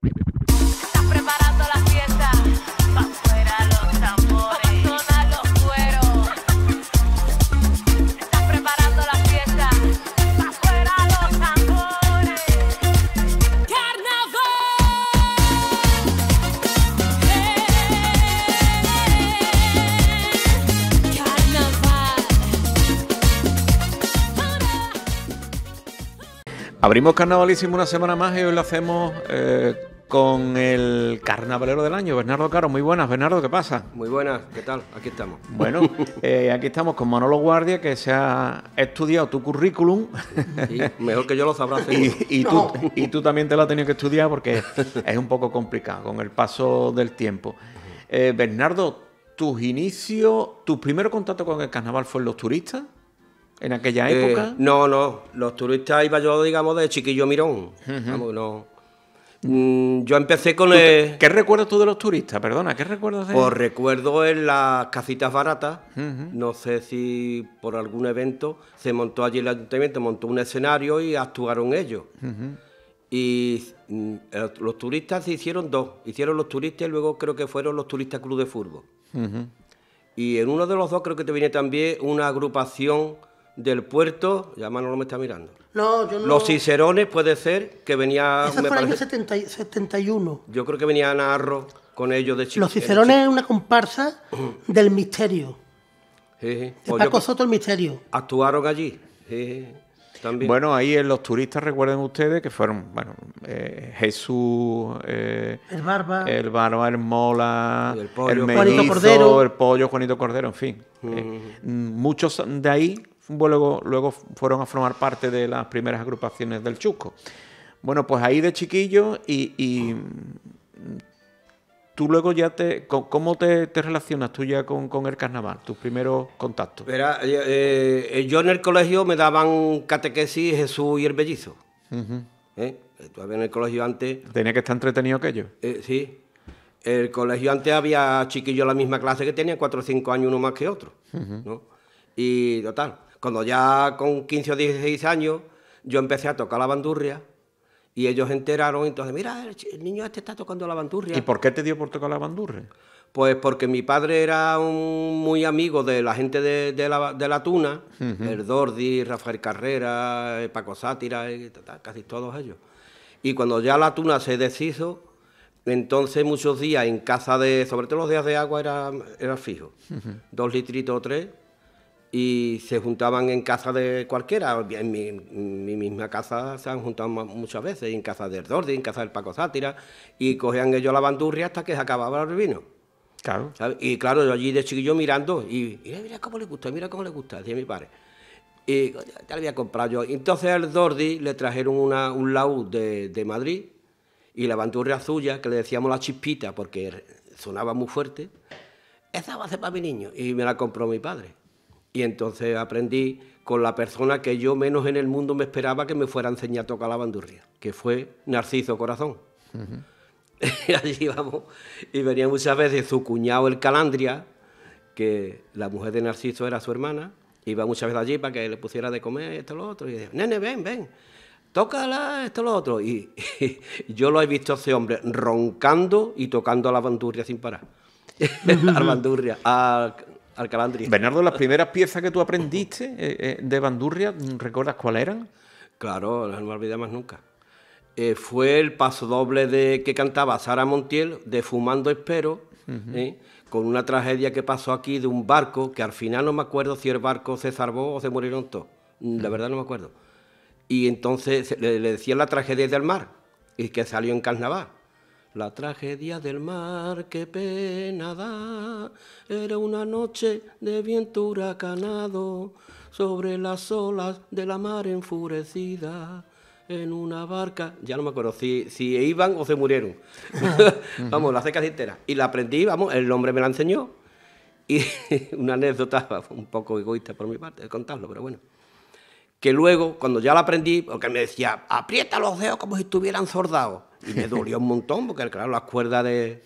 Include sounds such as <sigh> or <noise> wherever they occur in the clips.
preparando preparando la la fiesta. fiesta. los los Carnaval. Carnaval. Abrimos carnavalísimo una semana más y hoy lo hacemos eh, con el carnavalero del año, Bernardo Caro. Muy buenas, Bernardo, ¿qué pasa? Muy buenas, ¿qué tal? Aquí estamos. Bueno, eh, aquí estamos con Manolo Guardia, que se ha estudiado tu currículum. mejor que yo lo sabrá. <laughs> y, y, tú, y tú también te lo has tenido que estudiar porque es un poco complicado con el paso del tiempo. Eh, Bernardo, tus inicios, tu primer contacto con el carnaval fueron los turistas en aquella eh, época. no, no, los turistas iba yo, digamos, de chiquillo mirón. no Mm, yo empecé con el... ¿Qué recuerdas tú de los turistas? Perdona, ¿qué recuerdas de...? Pues recuerdo en las casitas baratas, no sé si por algún evento, se montó allí el ayuntamiento, montó un escenario y actuaron ellos. Y mm, eh, los turistas se hicieron dos, hicieron los turistas y luego creo que fueron los turistas club de fútbol. Y en uno de los dos creo que te viene también una agrupación del puerto, ya no me está mirando. Los cicerones puede ser que venía. Eso fue el año 71. Yo creo que venía Narro con ellos de Chile. Los cicerones es una comparsa <clears throat> del misterio. Sí, sí. De pues el misterio. actuaron allí. Bueno, ahí en los turistas recuerden ustedes que fueron, bueno, eh, Jesús, eh, El barba. el Barba el mola el pollo. El Cordero. el pollo, Juanito Cordero, en fin. Mm, eh, mm, mm. muchos de ahí luego, luego fueron a formar parte de las primeras agrupaciones del Chusco. Bueno, pues ahí de chiquillo y, tú luego ya te... ¿Cómo te, relacionas tú ya con, el carnaval? Tus primeros contactos. era eh, eh, yo en el colegio me daban catequesis Jesús y el Bellizo. ¿Eh? Todavía en el colegio antes... Tenía que estar entretenido aquello. Eh, sí. El colegio antes había chiquillos de la misma clase que tenía, cuatro o cinco años uno más que otro. ¿no? Y total, cuando ya con 15 o 16 años yo empecé a tocar la bandurria y ellos enteraron, entonces, mira, el niño este está tocando la bandurria. ¿Y por qué te dio por tocar la bandurria? Pues porque mi padre era un muy amigo de la gente de, la, Tuna, el Dordi, Rafael Carrera, eh, Paco Sátira, eh, casi todos ellos. Y cuando ya la Tuna se deshizo, entonces muchos días en casa de, sobre todo los días de agua, era, era fijo, dos litritos o tres, y se juntaban en casa de cualquiera. En mi, misma casa se han juntado muchas veces, en casa del Dordi, en casa del Paco Sátira, y cogían ellos la bandurria hasta que se acababa el vino. Claro. Y claro, yo allí de chiquillo mirando, y mira, cómo le gusta, mira cómo le gusta, decía mi padre. Y te había comprado a yo. Entonces al Dordi le trajeron un laúd de, de Madrid y la bandurria suya, que le decíamos la chispita porque sonaba muy fuerte. Esa va a ser para mi niño. Y me la compró mi padre. Y entonces aprendí con la persona que yo menos en el mundo me esperaba que me fuera a enseñar a tocar la bandurria, que fue Narciso Corazón. <laughs> Allí íbamos... y venía muchas veces su cuñado el Calandria, que la mujer de Narciso era su hermana, iba muchas veces allí para que le pusiera de comer esto lo otro, y decía, nene, ven, ven, tócala esto lo otro. Y, <laughs> yo lo he visto a ese hombre roncando y tocando a la bandurria sin parar. <laughs> a la bandurria, Bernardo, las primeras piezas que tú aprendiste eh, eh, de Bandurria, ¿recuerdas cuáles eran? Claro, no me olvidé más nunca. Eh, fue el paso doble de que cantaba Sara Montiel de Fumando Espero, con una tragedia que pasó aquí de un barco, que al final no me acuerdo si el barco se salvó o se murieron todos. Mm, la verdad no me acuerdo. Y entonces le, le decían la tragedia del mar, y que salió en carnaval. La tragedia del mar, qué pena da, era una noche de viento huracanado, sobre las olas de la mar enfurecida, en una barca, ya no me acuerdo si, iban o se murieron. <laughs> vamos, la sé casi entera. Y la aprendí, vamos, el hombre me la enseñó. Y <laughs> una anécdota un poco egoísta por mi parte de contarlo, pero bueno que luego, cuando ya la aprendí, porque me decía, aprieta los dedos como si estuvieran sordados. Y me <laughs> dolió un montón, porque claro, las cuerdas de,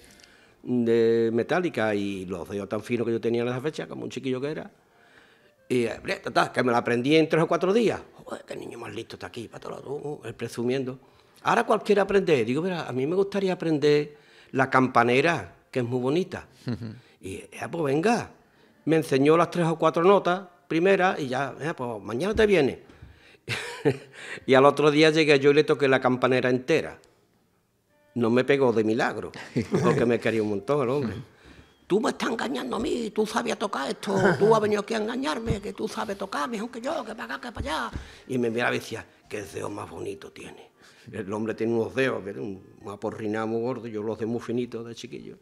metálica y los dedos tan finos que yo tenía en esa fecha, como un chiquillo que era. Y aprieta, que me la aprendí en tres o cuatro días. Joder, qué este niño más listo está aquí, para el uh, presumiendo. Ahora cualquiera aprende. Digo, mira, a mí me gustaría aprender la campanera, que es muy bonita. <laughs> Y, ah, pues venga, me enseñó las tres o cuatro notas primera y ya, pues mañana te viene. <laughs> y al otro día llegué yo y le toqué la campanera entera. No me pegó de milagro, porque me quería un montón el hombre. Tú me estás engañando a mí, tú sabías tocar esto, tú has venido aquí a engañarme, que tú sabes tocar mejor que yo, que para acá, que para allá. Y me miraba y decía, qué dedos más bonito tiene. El hombre tiene unos dedos, un aporrinado muy gordo, yo los de muy finitos de chiquillo.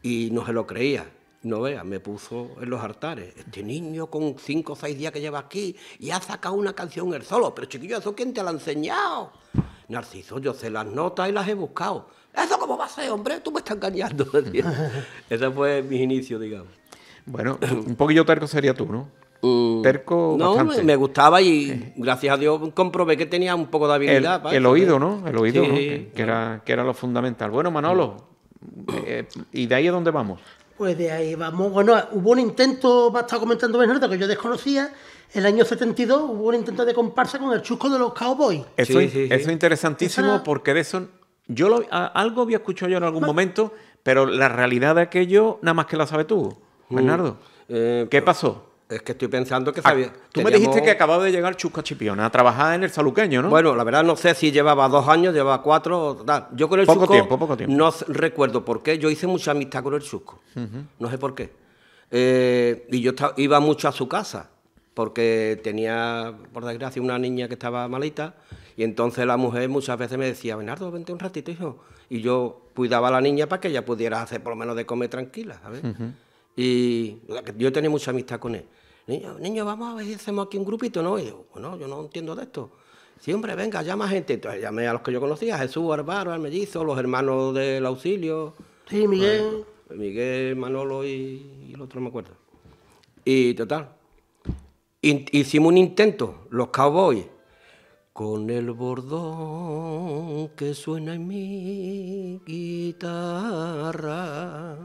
Y no se lo creía. No vea, me puso en los altares. Este niño con cinco o seis días que lleva aquí y ha sacado una canción él solo. Pero chiquillo, ¿eso quién te la ha enseñado? Narciso, yo sé las notas y las he buscado. ¿Eso cómo va a ser, hombre? Tú me estás engañando. <laughs> Ese fue mi inicio digamos. Bueno, un poquillo terco sería tú, ¿no? Uh, terco no, me gustaba y eh. gracias a Dios comprobé que tenía un poco de habilidad. El, oído, ¿no? El oído, Que, era, que era lo fundamental. Bueno, Manolo, mm. eh, ¿y de ahí a dónde vamos? Pues de ahí vamos. Bueno, hubo un intento, me ha estado comentando Bernardo, que yo desconocía. El año 72 hubo un intento de comparsa con el chusco de los Cowboys. Eso, sí, es interesantísimo porque de eso yo algo había escuchado yo en algún momento, pero la realidad de aquello nada más que la sabes tú, uh, Bernardo. Eh, ¿Qué pasó? Es que estoy pensando que ah, sabía. Tú me dijiste que acababa de llegar Chusca Chipiona a trabajar en el Saluqueño, ¿no? Bueno, la verdad no sé si llevaba dos años, llevaba cuatro o Yo con el poco Tiempo, poco tiempo. No recuerdo por qué. Yo hice mucha amistad con el Chusco. No sé por qué. Eh, y yo iba mucho a su casa, porque tenía, por desgracia, una niña que estaba malita. Y entonces la mujer muchas veces me decía, Bernardo, vente un ratito, hijo. Y yo cuidaba a la niña para que ella pudiera hacer por lo menos de comer tranquila, ¿sabes? Y yo tenía mucha amistad con él niño, vamos a ver si hacemos aquí un grupito, ¿no? yo, bueno, yo no entiendo de esto. Siempre, venga, llama gente. Entonces llamé a los que yo conocía, Jesús, Álvaro, al mellizo, los hermanos del auxilio. Sí, Miguel. Miguel, Manolo y, el otro me acuerdo. Y total, hicimos un intento, los cowboys. Con el bordón que suena en mi guitarra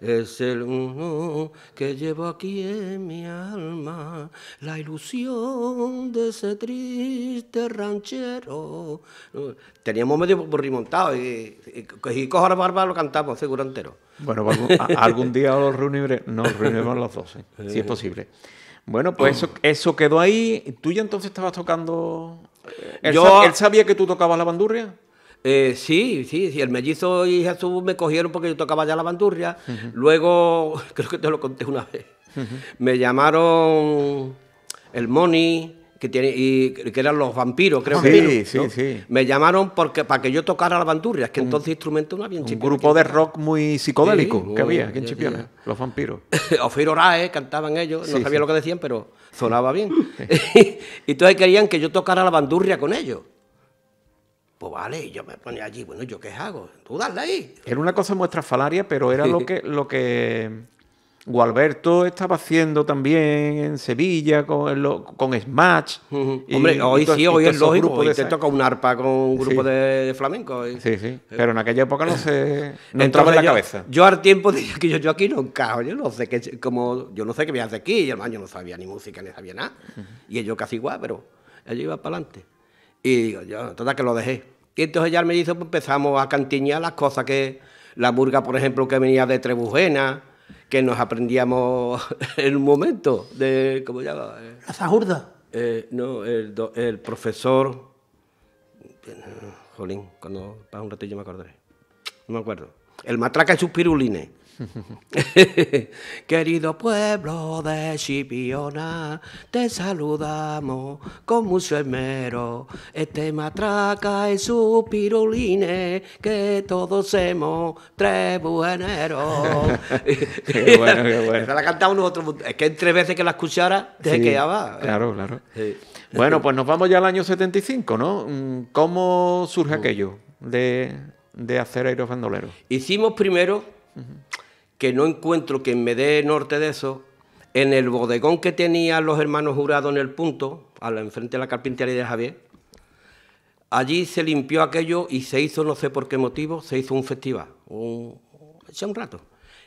es el uno que llevo aquí en mi alma, la ilusión de ese triste ranchero. Teníamos medio borrimontado y, y, cojo la barba lo cantamos, seguro entero. Bueno, pues, algún día los reuniremos, nos reuniremos los dos, si es posible. Bueno, pues eso, quedó ahí. ¿Tú ya entonces estabas tocando? Eh, Yo, ¿Él sabía que tú tocabas la bandurria? Eh, sí, sí, sí, el mellizo y Jesús me cogieron porque yo tocaba ya la bandurria. Luego, <laughs> creo que te lo conté una vez, me llamaron el Moni, que tiene y que eran los vampiros, creo que sí, sí. Me llamaron porque para que yo tocara la bandurria, es que entonces instrumento no había en Un grupo de rock muy psicodélico que había aquí en Chipiona, los vampiros. <laughs> Ofiro Rae cantaban ellos, no sabía lo que decían, pero sonaba bien. <laughs> y entonces querían que yo tocara la bandurria con ellos. Pues vale, yo me ponía allí, bueno, ¿yo qué hago? Tú dale ahí. Era una cosa muestra falaria, pero era lo que, lo que Gualberto estaba haciendo también en Sevilla con, con Smash. Hombre, hoy sí, hoy es lógico. Hoy te toca un arpa con un grupo de, flamenco. Sí, sí. Pero en aquella época no se. No entraba en la cabeza. Yo al tiempo <laughs> dije que yo, aquí no encajo. Yo no sé qué. Como, yo no sé qué voy a aquí. Y man, yo no sabía ni música ni sabía nada. Y ellos casi igual, pero ellos iba para adelante. Y digo, yo, total que lo dejé. Y entonces ya me dice pues empezamos a cantiñar las cosas que, la burga, por ejemplo, que venía de Trebujena, que nos aprendíamos <laughs> en un momento, de, ¿cómo llama? Eh, la Zajurda. Eh, no, el, el profesor, jolín, cuando, para un ratillo me acordaré, no me acuerdo. El matraca y sus pirulines. <laughs> Querido pueblo de Chipiona, te saludamos con mucho esmero. Este matraca y su pirulines, que todos somos tres <laughs> qué bueno, qué bueno. la uno Es que tres veces que la escuchara, te quedaba. Claro, claro. Bueno, pues nos vamos ya al año 75, ¿no? Mm, ¿Cómo surge aquello de, hacer aeros bandoleros? Hicimos primero que no encuentro quien me dé norte de eso, en el bodegón que tenían los hermanos jurados en el punto, a la, enfrente de la carpintería de Javier, allí se limpió aquello y se hizo, no sé por qué motivo, se hizo un festival, un, un rato.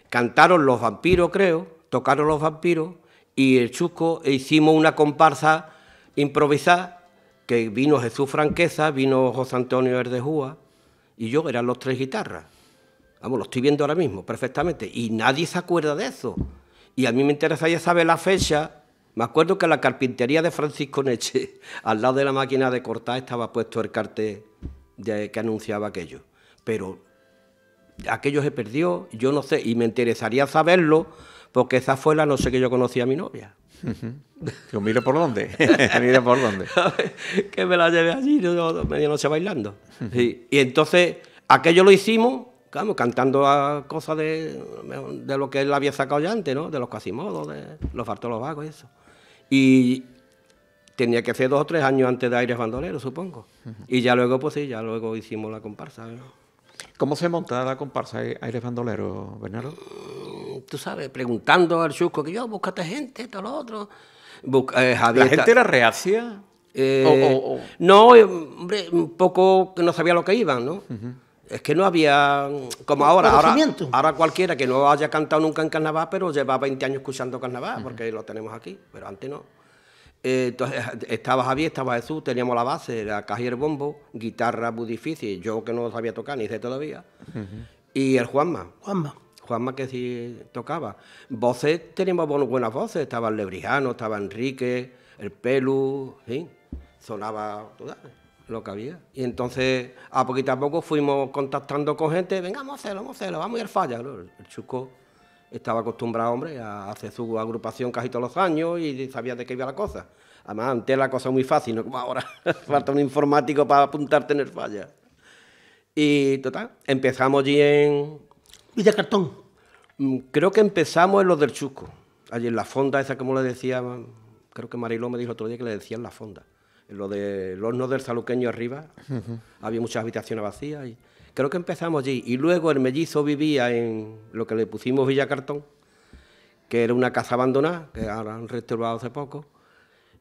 Cantaron los vampiros, creo, tocaron los vampiros y el Chusco e hicimos una comparsa improvisada que vino Jesús Franqueza, vino José Antonio Erdejúa y yo, eran los tres guitarras. Vamos, lo estoy viendo ahora mismo perfectamente y nadie se acuerda de eso. Y a mí me interesaría saber la fecha. Me acuerdo que en la carpintería de Francisco Neche, <laughs> al lado de la máquina de cortar, estaba puesto el cartel de, que anunciaba aquello. Pero aquello se perdió, yo no sé, y me interesaría saberlo, porque esa fue la no sé que yo conocí a mi novia. por dónde, <laughs> <laughs> por dónde. que me la llevé allí, medianoche bailando. Y entonces, aquello lo hicimos cantando a cosas de, lo que él había sacado ya antes, ¿no? De los casimodos, de los los Vagos y eso. Y tenía que ser dos o tres años antes de Aires Bandolero, supongo. Y ya luego, pues sí, ya luego hicimos la comparsa. ¿Cómo se montaba la comparsa Aires Bandolero, Bernardo? Mm, tú sabes, preguntando al chusco que yo, búscate gente, todo lo otro. Eh, ¿La gente era reacia? Eh, no, hombre, un poco que no sabía lo que iban, ¿no? es que no había, mm, como ahora, ahora, cualquiera que no haya cantado nunca en carnaval, pero lleva 20 años escuchando carnaval, porque lo tenemos aquí, pero antes no. Eh, entonces, <laughs> estaba Javier, estaba Jesús, teníamos la base, la caja y el bombo, guitarra muy difícil, yo que no sabía tocar, ni sé todavía, y el Juanma. Juanma. Juanma que sí tocaba. Voces, teníamos buenas voces, estaba el Lebrijano, estaba Enrique, el Pelu, sí, sonaba... todo lo que había. Y entonces, a poquito a poco fuimos contactando con gente, venga, vamos a hacerlo, vamos a hacerlo, vamos a ir al falla. El Chusco estaba acostumbrado, hombre, a hacer su agrupación casi todos los años y sabía de qué iba la cosa. Además, antes la cosa muy fácil, no como ahora. <laughs> Falta un informático para apuntarte en el falla. Y total, empezamos allí en... Villa Cartón. Mm, creo que empezamos en los del Chusco. Allí en la fonda, esa como le decía, creo que Mariló me dijo otro día que le decían la fonda lo del horno del Saluqueño arriba, había muchas habitaciones vacías y creo que empezamos allí. Y luego el mellizo vivía en lo que le pusimos Villa Cartón, que era una casa abandonada, que ahora han restaurado hace poco.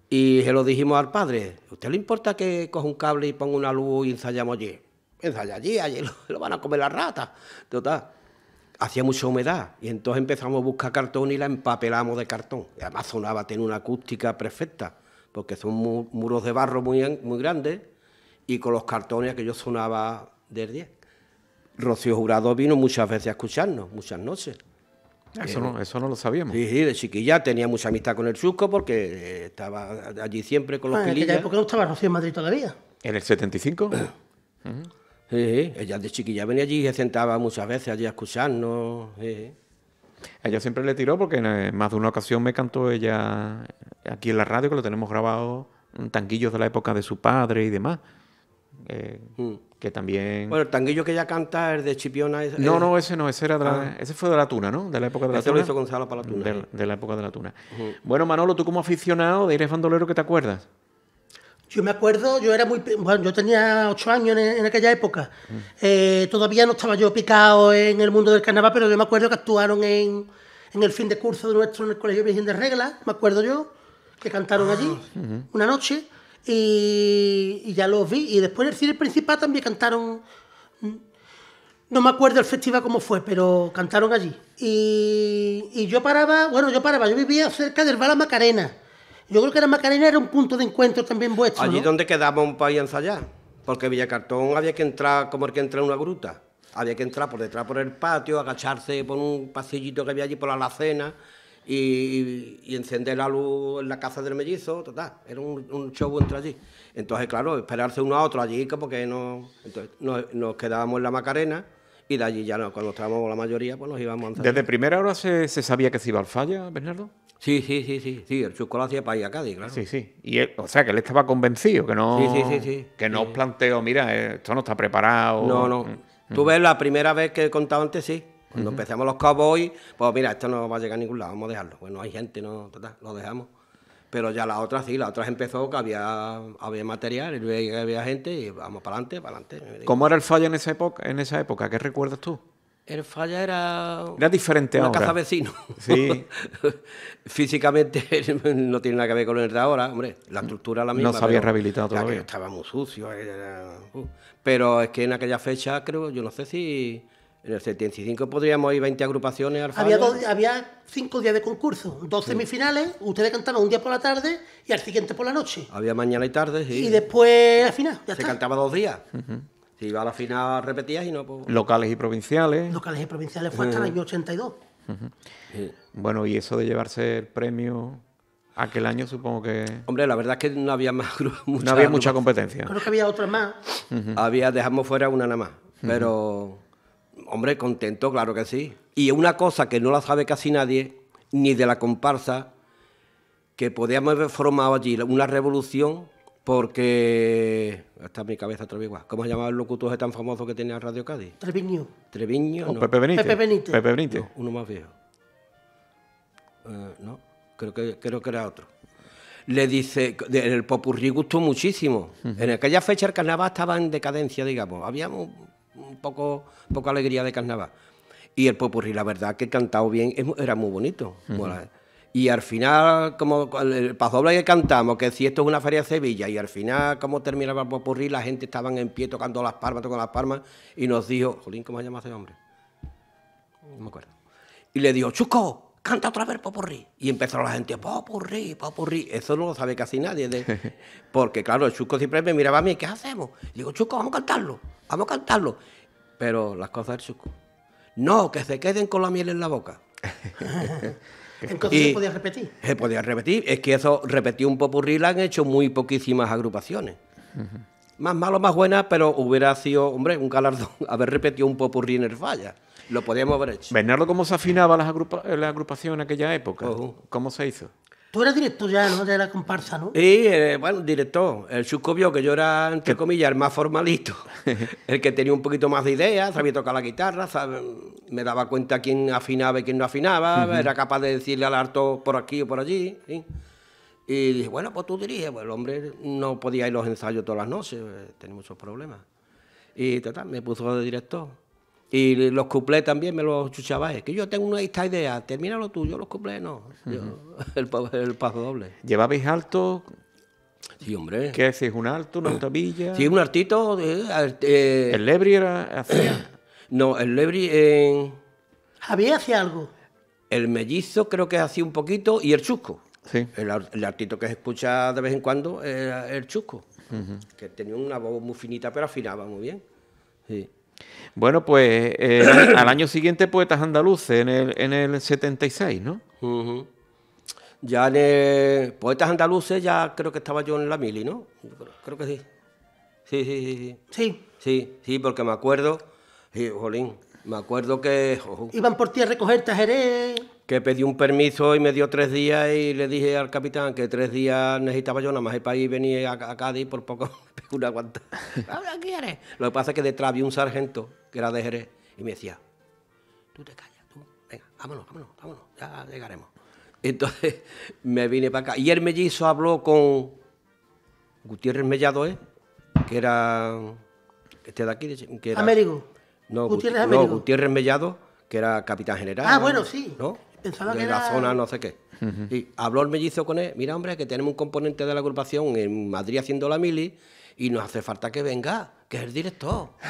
Y se lo dijimos al padre, usted le importa que coja un cable y ponga una luz y ensayamos allí? Ensaya allí, allí lo, van a comer las ratas. Total, hacía mucha humedad y entonces empezamos a buscar cartón y la empapelamos de cartón. Y además sonaba, tenía una acústica perfecta porque son muros de barro muy, muy grandes y con los cartones que yo sonaba del 10. Rocío Jurado vino muchas veces a escucharnos, muchas noches. Eso, eh, no, eso no lo sabíamos. Sí, sí, de chiquilla tenía mucha amistad con el Chusco porque eh, estaba allí siempre con los ah, ¿En no estaba Rocío en Madrid todavía? ¿En el 75? <coughs> sí, ella de chiquilla venía allí y se sentaba muchas veces allí a escucharnos. Sí. Ella siempre le tiró porque en eh, más de una ocasión me cantó ella aquí en la radio, que lo tenemos grabado, tanguillos de la época de su padre y demás. Eh, mm. Que también. Bueno, el tanguillo que ella canta, es de Chipiona. no, no, ese no, ese, era ah. fue de la tuna, ¿no? De la época de la ese lo hizo Gonzalo para la tuna. De, la época de la tuna. Bueno, Manolo, tú como aficionado de eres Bandolero, ¿qué te acuerdas? Yo me acuerdo, yo era muy. Bueno, yo tenía ocho años en, aquella época. Mm. Eh, todavía no estaba yo picado en el mundo del carnaval, pero yo me acuerdo que actuaron en, el fin de curso de nuestro en el Colegio Virgen de Reglas, me acuerdo yo, que cantaron ah, allí una noche y, ya los vi. Y después en el cine principal también cantaron. No me acuerdo el festival cómo fue, pero cantaron allí. Y, yo paraba, bueno, yo paraba, yo vivía cerca del Bala Macarena. Yo creo que la Macarena era un punto de encuentro también vuestro. Allí donde quedaba un país ensayar, porque Villacartón había que entrar como el que entra en una gruta. Había que entrar por detrás por el patio, agacharse por un pasillito que había allí por la alacena y, encender la luz en la casa del mellizo, total. Era un, show entre allí. Entonces, claro, esperarse uno a otro allí, porque no, entonces, nos, quedábamos en la Macarena y de allí ya no, cuando estábamos la mayoría, pues nos íbamos a ensayar. ¿Desde primera hora se, se sabía que se iba al falla, Bernardo? Sí, sí, sí, sí, sí, el hacía para ir a Cádiz, claro. Sí, sí. Y o sea, que él estaba convencido, que no, que no os planteó, mira, eh, esto no está preparado. No, no. Mm, mm. Tú ves la primera vez que he contado antes, sí. Cuando empezamos los cowboys, pues mira, esto no va a llegar a ningún lado, vamos a dejarlo. Bueno, hay gente, no, lo dejamos. Pero ya la otra sí, la otra empezó que había, había material, había, había gente y vamos para adelante, para adelante. ¿Cómo era el fallo en esa época? En esa época? ¿Qué recuerdas tú? El Falla era. Era diferente una ahora. vecino. Sí. <laughs> Físicamente <laughs> no tiene nada que ver con el de ahora, hombre. La estructura la misma. No se había rehabilitado todavía. Estaba muy sucio. Uh. Pero es que en aquella fecha, creo, yo no sé si. En el 75 podríamos ir 20 agrupaciones al había, había cinco días de concurso, dos semifinales, ustedes cantaban un día por la tarde y al siguiente por la noche. Había mañana y tarde, Y después al final, ya Se cantaba dos días. Si iba a la final, repetías y no. Pues, Locales y provinciales. Locales y provinciales fue hasta el año 82. Bueno, y eso de llevarse el premio aquel año, supongo que. Hombre, la verdad es que no había más No había mucha competencia. Creo que había otras más. Había, dejamos fuera una nada más. Pero, hombre, contento, claro que sí. Y una cosa que no la sabe casi nadie, ni de la comparsa, que podíamos haber formado allí una revolución porque está en mi cabeza otra vez ¿Cómo se llamaba el locutor tan famoso que tenía Radio Cádiz? Treviño. Treviño. Oh, no. Pepe Benítez. Pepe Benítez. uno más viejo. Eh, no, creo que, creo que era otro. Le dice, el popurrí gustó muchísimo. En aquella fecha el carnaval estaba en decadencia, digamos. Había un, poco poca alegría de carnaval. Y el popurrí, la verdad, que cantado bien, era muy bonito. Y al final, como el pasodoble que cantamos, que si esto es una feria de Sevilla, y al final, como terminaba el popurrí, la gente estaba en pie tocando las palmas, tocando las palmas, y nos dijo, Jolín, ¿cómo se llama ese hombre? No me acuerdo. Y le dijo, Chuco, canta otra vez popurrí. Y empezó la gente, popurrí, popurrí. Eso no lo sabe casi nadie. <laughs> Porque, claro, el Chusco siempre me miraba a mí, ¿qué hacemos? digo, Chuco, vamos a cantarlo, vamos a cantarlo. Pero las cosas del Chuco. No, que se queden con la miel en la boca. <laughs> Entonces se podía repetir. Se podía repetir. Es que eso, repetir un popurrí la han hecho muy poquísimas agrupaciones. Más malo, más buena, pero hubiera sido, hombre, un galardón <laughs> haber repetido un popurrí en el falla. Lo podíamos haber hecho. Bernardo, ¿cómo se afinaba las la agrupación en aquella época? ¿Cómo se hizo? Tú eras director ya, ¿no? De la comparsa, ¿no? Sí, eh, bueno, director. El Chusco vio que yo era, entre comillas, el más formalito. <laughs> el que tenía un poquito más de ideas, sabía tocar la guitarra, me daba cuenta quién afinaba y quién no afinaba, era capaz de decirle al harto por aquí o por allí. Y dije, bueno, pues tú diriges. Pues el hombre no podía ir los ensayos todas las noches, eh, tenía muchos problemas. Y total, me puso de director. Y los cuplés también me los chuchaba. Es que yo tengo una esta idea, termínalo tú, yo los cuplés no. el, paso doble. ¿Llevabais alto? Sí, hombre. ¿Qué es? ¿Un alto, una tabilla? Sí, un artito. Eh, eh, ¿El Lebri era hacía? <coughs> no, el Lebri. Eh, había hacía algo? El mellizo creo que hacía un poquito y el chusco. Sí. El, artito que se escucha de vez en cuando era el chusco. Que tenía una voz muy finita, pero afinaba muy bien. Sí. Bueno, pues eh, al año siguiente poetas andaluces, en el, 76, ¿no? Ya en poetas andaluces ya creo que estaba yo en la mili, ¿no? Creo que sí. Sí, sí, sí. Sí, sí, sí, porque me acuerdo, sí, jolín, me acuerdo que... Iban por ti a recoger Jerez que pedí un permiso y me dio tres días y le dije al capitán que tres días necesitaba yo nada más el país venir a, Cádiz por poco una aguanta. ¿Ahora Lo que pasa es que detrás vi un sargento que era de Jerez y me decía, tú te callas, tú, venga, vámonos, vámonos, vámonos, ya llegaremos. Entonces <laughs> me vine para acá. Y el mellizo habló con Gutiérrez Mellado, ¿eh? que era este de aquí, que era, Américo. No, Gutiérrez, no, Gutiérrez Mellado, que era capitán general. Ah, bueno, sí. ¿no? de la zona no sé qué. Y habló el mellizo con él, mira hombre, que tenemos un componente de la agrupación en Madrid haciendo la mili y nos hace falta que venga, que es el director. <laughs>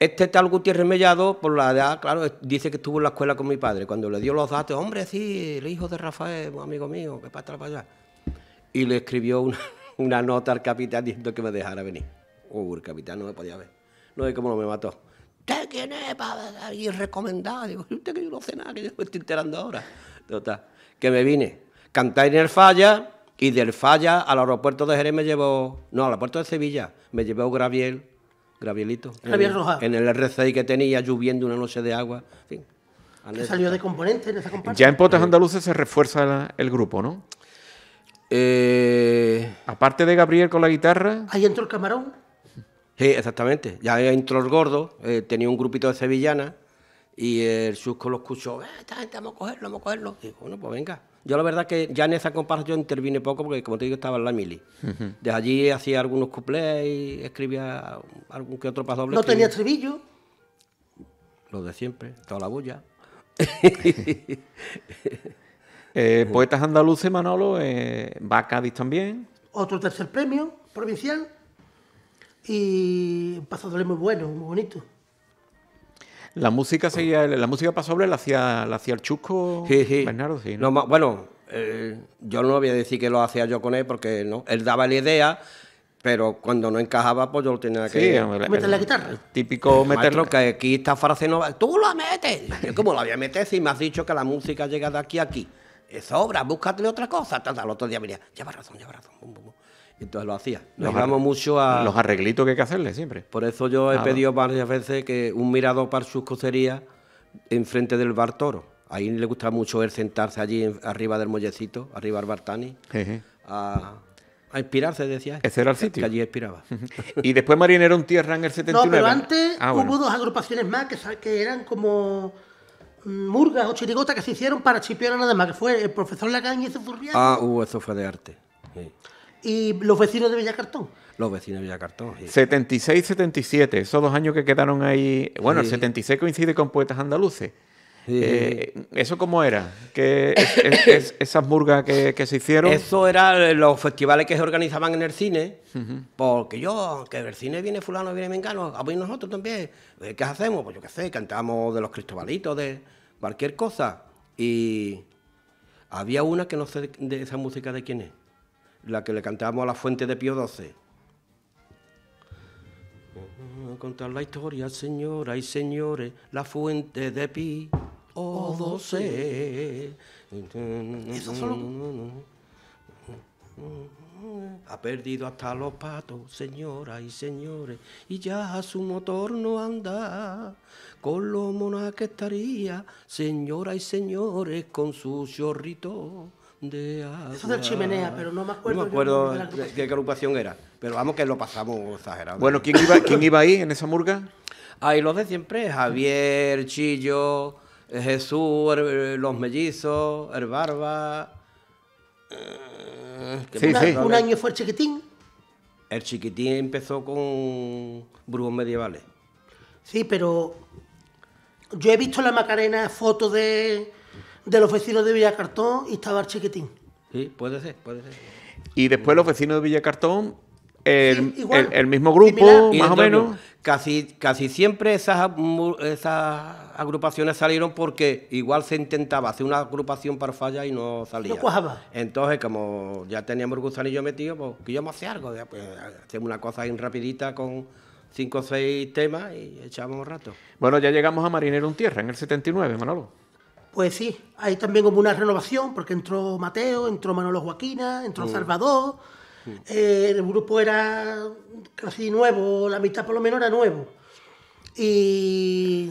Este tal Gutiérrez Mellado, por la edad, claro, dice que estuvo en la escuela con mi padre. Cuando le dio los datos, hombre, sí, el hijo de Rafael, un amigo mío, que para allá. Y le escribió una, una, nota al capitán diciendo que me dejara venir. Uy, el capitán no me podía ver. No sé cómo no me mató. ¿usted quién es? Para... Y recomendado? digo, ¿usted que yo no sé nada? Que yo estoy enterando ahora. Tota, que me vine. Cantar en el falla y del falla al aeropuerto de Jerez me llevó, no, al aeropuerto de Sevilla, me llevó Graviel, Gravielito. Graviel Roja. En el RCI que tenía, lloviendo una noche de agua, salió de componente en esa comparsa. Ya en Potas Andaluces se refuerza el grupo, ¿no? Eh, Aparte de Gabriel con la guitarra. Ahí entró el camarón. Sí, exactamente. Ya entró el gordo, eh, tenía un grupito de sevillanas y el Susco lo escuchó, eh, esta gente, vamos a cogerlo, vamos a cogerlo. Dijo, bueno, pues venga. Yo la verdad que ya en esa comparación yo intervine poco porque, como te digo, estaba en la mili. De allí hacía algunos cuplés y escribía algún que otro paso ¿No tenía estribillo? Lo de siempre, toda la bulla. <laughs> Eh, poetas andaluces, Manolo, eh, va a Cádiz también. Otro tercer premio provincial y pasadores muy bueno, muy bonito. La música seguía, la música la hacía, la hacía el chusco Bernardo, sí. bueno, eh, yo no voy a decir que lo hacía yo con él porque no, él daba la idea, pero cuando no encajaba, pues yo lo tenía que sí, meter la guitarra. típico meterlo. que aquí esta frase no ¡Tú lo metes! Yo, ¿Cómo la voy a meter si me has dicho que la música llega de aquí a aquí? Es obra, búscate otra cosa. Tal, el otro día lleva razón, lleva razón. bum, entonces lo hacía. Nos damos mucho a. Los arreglitos que hay que hacerle siempre. Por eso yo he pedido varias veces que un mirado para su ...en enfrente del bar Toro. Ahí le gusta mucho ver sentarse allí arriba del mollecito, arriba del Bartani, a, inspirarse, decía. Ese era el sitio. Que allí inspiraba. <laughs> y después Marinero un Tierra en el 79. No, pero antes ah, hubo dos agrupaciones más que, eran como mm, murgas o chirigotas que se hicieron para a nada más, que fue el profesor Lacan y ese Ah, uh, eso fue de arte y los vecinos de Villacartón. Los vecinos de Villacartón. Sí. 76 77, esos dos años que quedaron ahí. Bueno, el 76 coincide con Poetas Andaluces. Eh, ¿Eso cómo era? <laughs> ¿Esas murgas que, se hicieron? Eso era los festivales que se organizaban en el cine, porque yo, que el cine viene fulano, viene mengano, a nosotros también, eh, ¿qué hacemos? Pues yo qué sé, cantamos de los cristobalitos, de cualquier cosa. Y había una que no sé de esa música de quién es la que le cantamos a la fuente de Pío XII. Contar la historia, señoras y señores, la fuente de Pío XII. Eso Ha perdido hasta los patos, señora y señores, y ya a su motor no anda. Con lo mona que estaría, señoras y señores, con su chorrito de Eso del chimenea, pero no me acuerdo. de, qué agrupación era. Pero vamos que lo pasamos exagerado. Bueno, ¿quién iba, ahí en esa murga? Ahí los de siempre, Javier, Chillo, Jesús, los mellizos, el barba. Eh, Un año fue el chiquitín. El chiquitín empezó con brujos medievales. Sí, pero yo he visto la Macarena, fotos de, de los vecinos de Villacartón y estaba el chiquitín. Sí, puede ser, puede ser. Y después los vecinos de Villacartón, el, mismo grupo, más o menos. Casi, casi siempre esas, agrupaciones salieron porque igual se intentaba hacer una agrupación para falla y no salía. No cuajaba. Entonces, como ya teníamos el gusanillo metido, pues que yo hacía algo. Pues, hacemos una cosa ahí rapidita con cinco o seis temas y echamos un rato. Bueno, ya llegamos a Marinero un Tierra en el 79, Manolo. Pues sí, ahí también como una renovación, porque entró Mateo, entró Manolo Joaquina, entró mm. Salvador. Mm. Eh, el grupo era casi nuevo, la mitad por lo menos era nuevo. Y,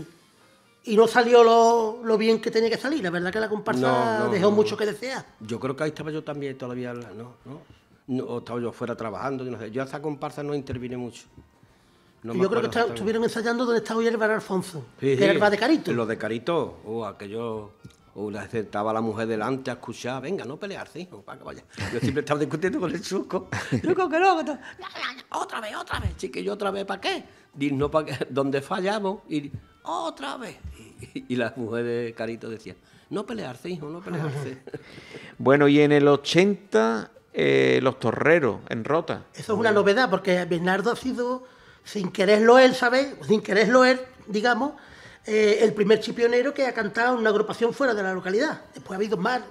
y no salió lo, bien que tenía que salir. La verdad que la comparsa dejó mucho que desear. Yo creo que ahí estaba yo también todavía, ¿no? ¿no? o estaba yo fuera trabajando, yo no sé. Yo a esa comparsa no intervine mucho yo creo que estuvieron ensayando donde estaba hoy el Alfonso, el bar de Carito. Lo de Carito, o aquello... O la estaba la mujer delante a escuchar, venga, no pelear hijo, para que vaya. Yo siempre estaba discutiendo con el Chuco, Yo creo que no, otra vez, otra vez, chiquillo, otra vez, ¿para qué? Dirnos no para qué, <laughs> donde fallamos, y otra vez. Y, las la mujer de Carito decía, no pelearse, hijo, no pelearse. <laughs> bueno, y en el 80, eh, los torreros en Rota. Eso es una novedad, porque Bernardo ha sido sin quererlo él, ¿sabes? Sin quererlo él, digamos, eh, el primer chipionero que ha cantado en una agrupación fuera de la localidad. Después ha habido más,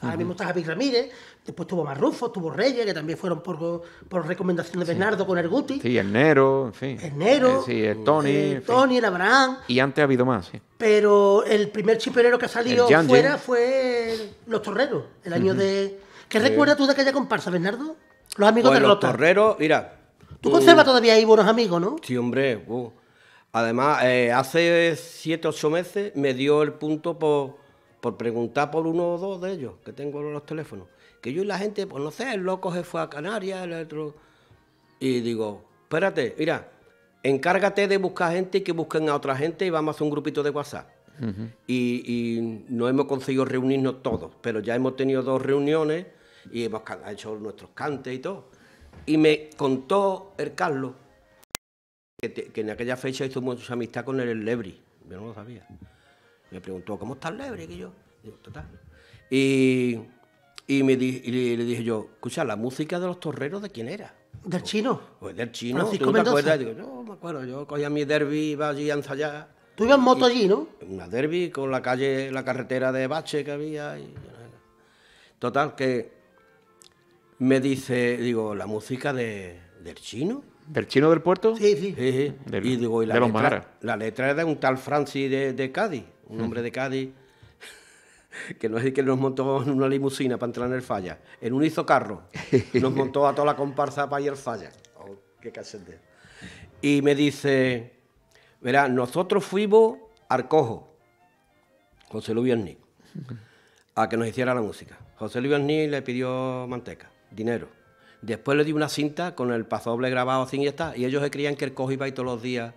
ahora mismo está Javi Ramírez, después tuvo más tuvo Reyes, que también fueron por, por de Bernardo con el Sí, el Nero, en fin. El Nero. Eh, sí, el Tony. el eh, Tony, el Abraham. Y antes ha habido más, Pero el primer chipionero que ha salido fuera fue Los Torreros, el año de... ¿Qué recuerdas tú de aquella comparsa, Bernardo? Los amigos pues de Los Torreros, mira, Tú conservas mm. todavía ahí buenos amigos, ¿no? Sí, hombre. Uh. Además, eh, hace siete, ocho meses me dio el punto por, preguntar por uno o dos de ellos, que tengo los teléfonos. Que yo y la gente, pues no sé, el loco se fue a Canarias, el otro... Y digo, espérate, mira, encárgate de buscar gente y que busquen a otra gente y vamos a hacer un grupito de WhatsApp. y, no hemos conseguido reunirnos todos, pero ya hemos tenido dos reuniones y hemos hecho nuestros cantes y todo. Y me contó el Carlos que, en aquella fecha hizo mucha amistad con el Lebri. Yo no lo sabía. Me preguntó, ¿cómo está el Lebri? Y yo, total. Y, y, me y le dije yo, escucha, la música de los torreros, ¿de quién era? ¿Del pues, chino? Pues del chino. Francisco ¿Tú yo me acuerdo, yo cogía mi derby, iba allí a ensayar. ¿Tú ibas en moto allí, no? Una derby con la calle, la carretera de bache que había. Y... Total, que me dice, digo, la música de, del chino. ¿Del chino del puerto? Sí, sí. la, de letra, la letra era de un tal Francis de, Cádiz, un hombre de Cádiz, <laughs> que no es que nos montó en una limusina para entrar en el falla, en un hizo y Nos montó a toda la comparsa para ir al falla. Oh, qué Y me dice, verá, nosotros fuimos al cojo, José Luis Ni a que nos hiciera la música. José Luis Ni le pidió manteca dinero. Después le di una cinta con el pasoble grabado así y está. Y ellos se creían que el cojo iba ahí todos los días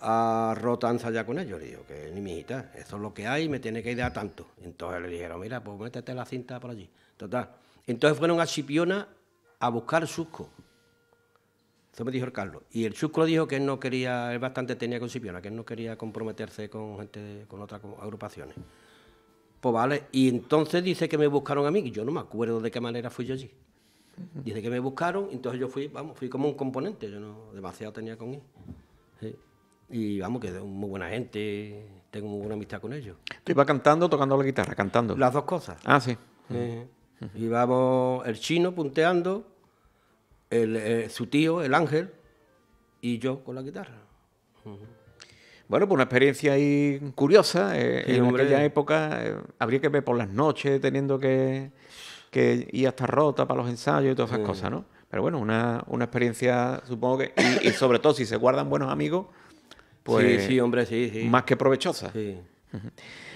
a Rotanza ya con ellos. Le digo, que ni mi hijita, eso es lo que hay, me tiene que ir a tanto. Entonces le dijeron, mira, pues métete la cinta por allí. Total. Entonces fueron a Chipiona a buscar Susco. Eso me dijo el Carlos. Y el Chusco dijo que él no quería, él bastante tenía con Sipiona, que él no quería comprometerse con gente, con otras agrupaciones. Pues vale, y entonces dice que me buscaron a mí, y yo no me acuerdo de qué manera fui yo allí. Dice que me buscaron, entonces yo fui, vamos, fui como un componente, yo no demasiado tenía con él. Y vamos, que es muy buena gente, tengo muy buena amistad con ellos. ¿Tú ibas cantando tocando la guitarra? Cantando. Las dos cosas. Ah, sí. Eh, el chino punteando, eh, su tío, el ángel, y yo con la guitarra. Bueno, pues una experiencia ahí curiosa. Eh, en aquella época eh, habría que ver por las noches teniendo que, que ir hasta rota para los ensayos y todas esas cosas, ¿no? Pero bueno, una, experiencia, supongo que. Y, sobre todo si se guardan buenos amigos, pues. Sí, sí, hombre, sí, Más que provechosa. Sí.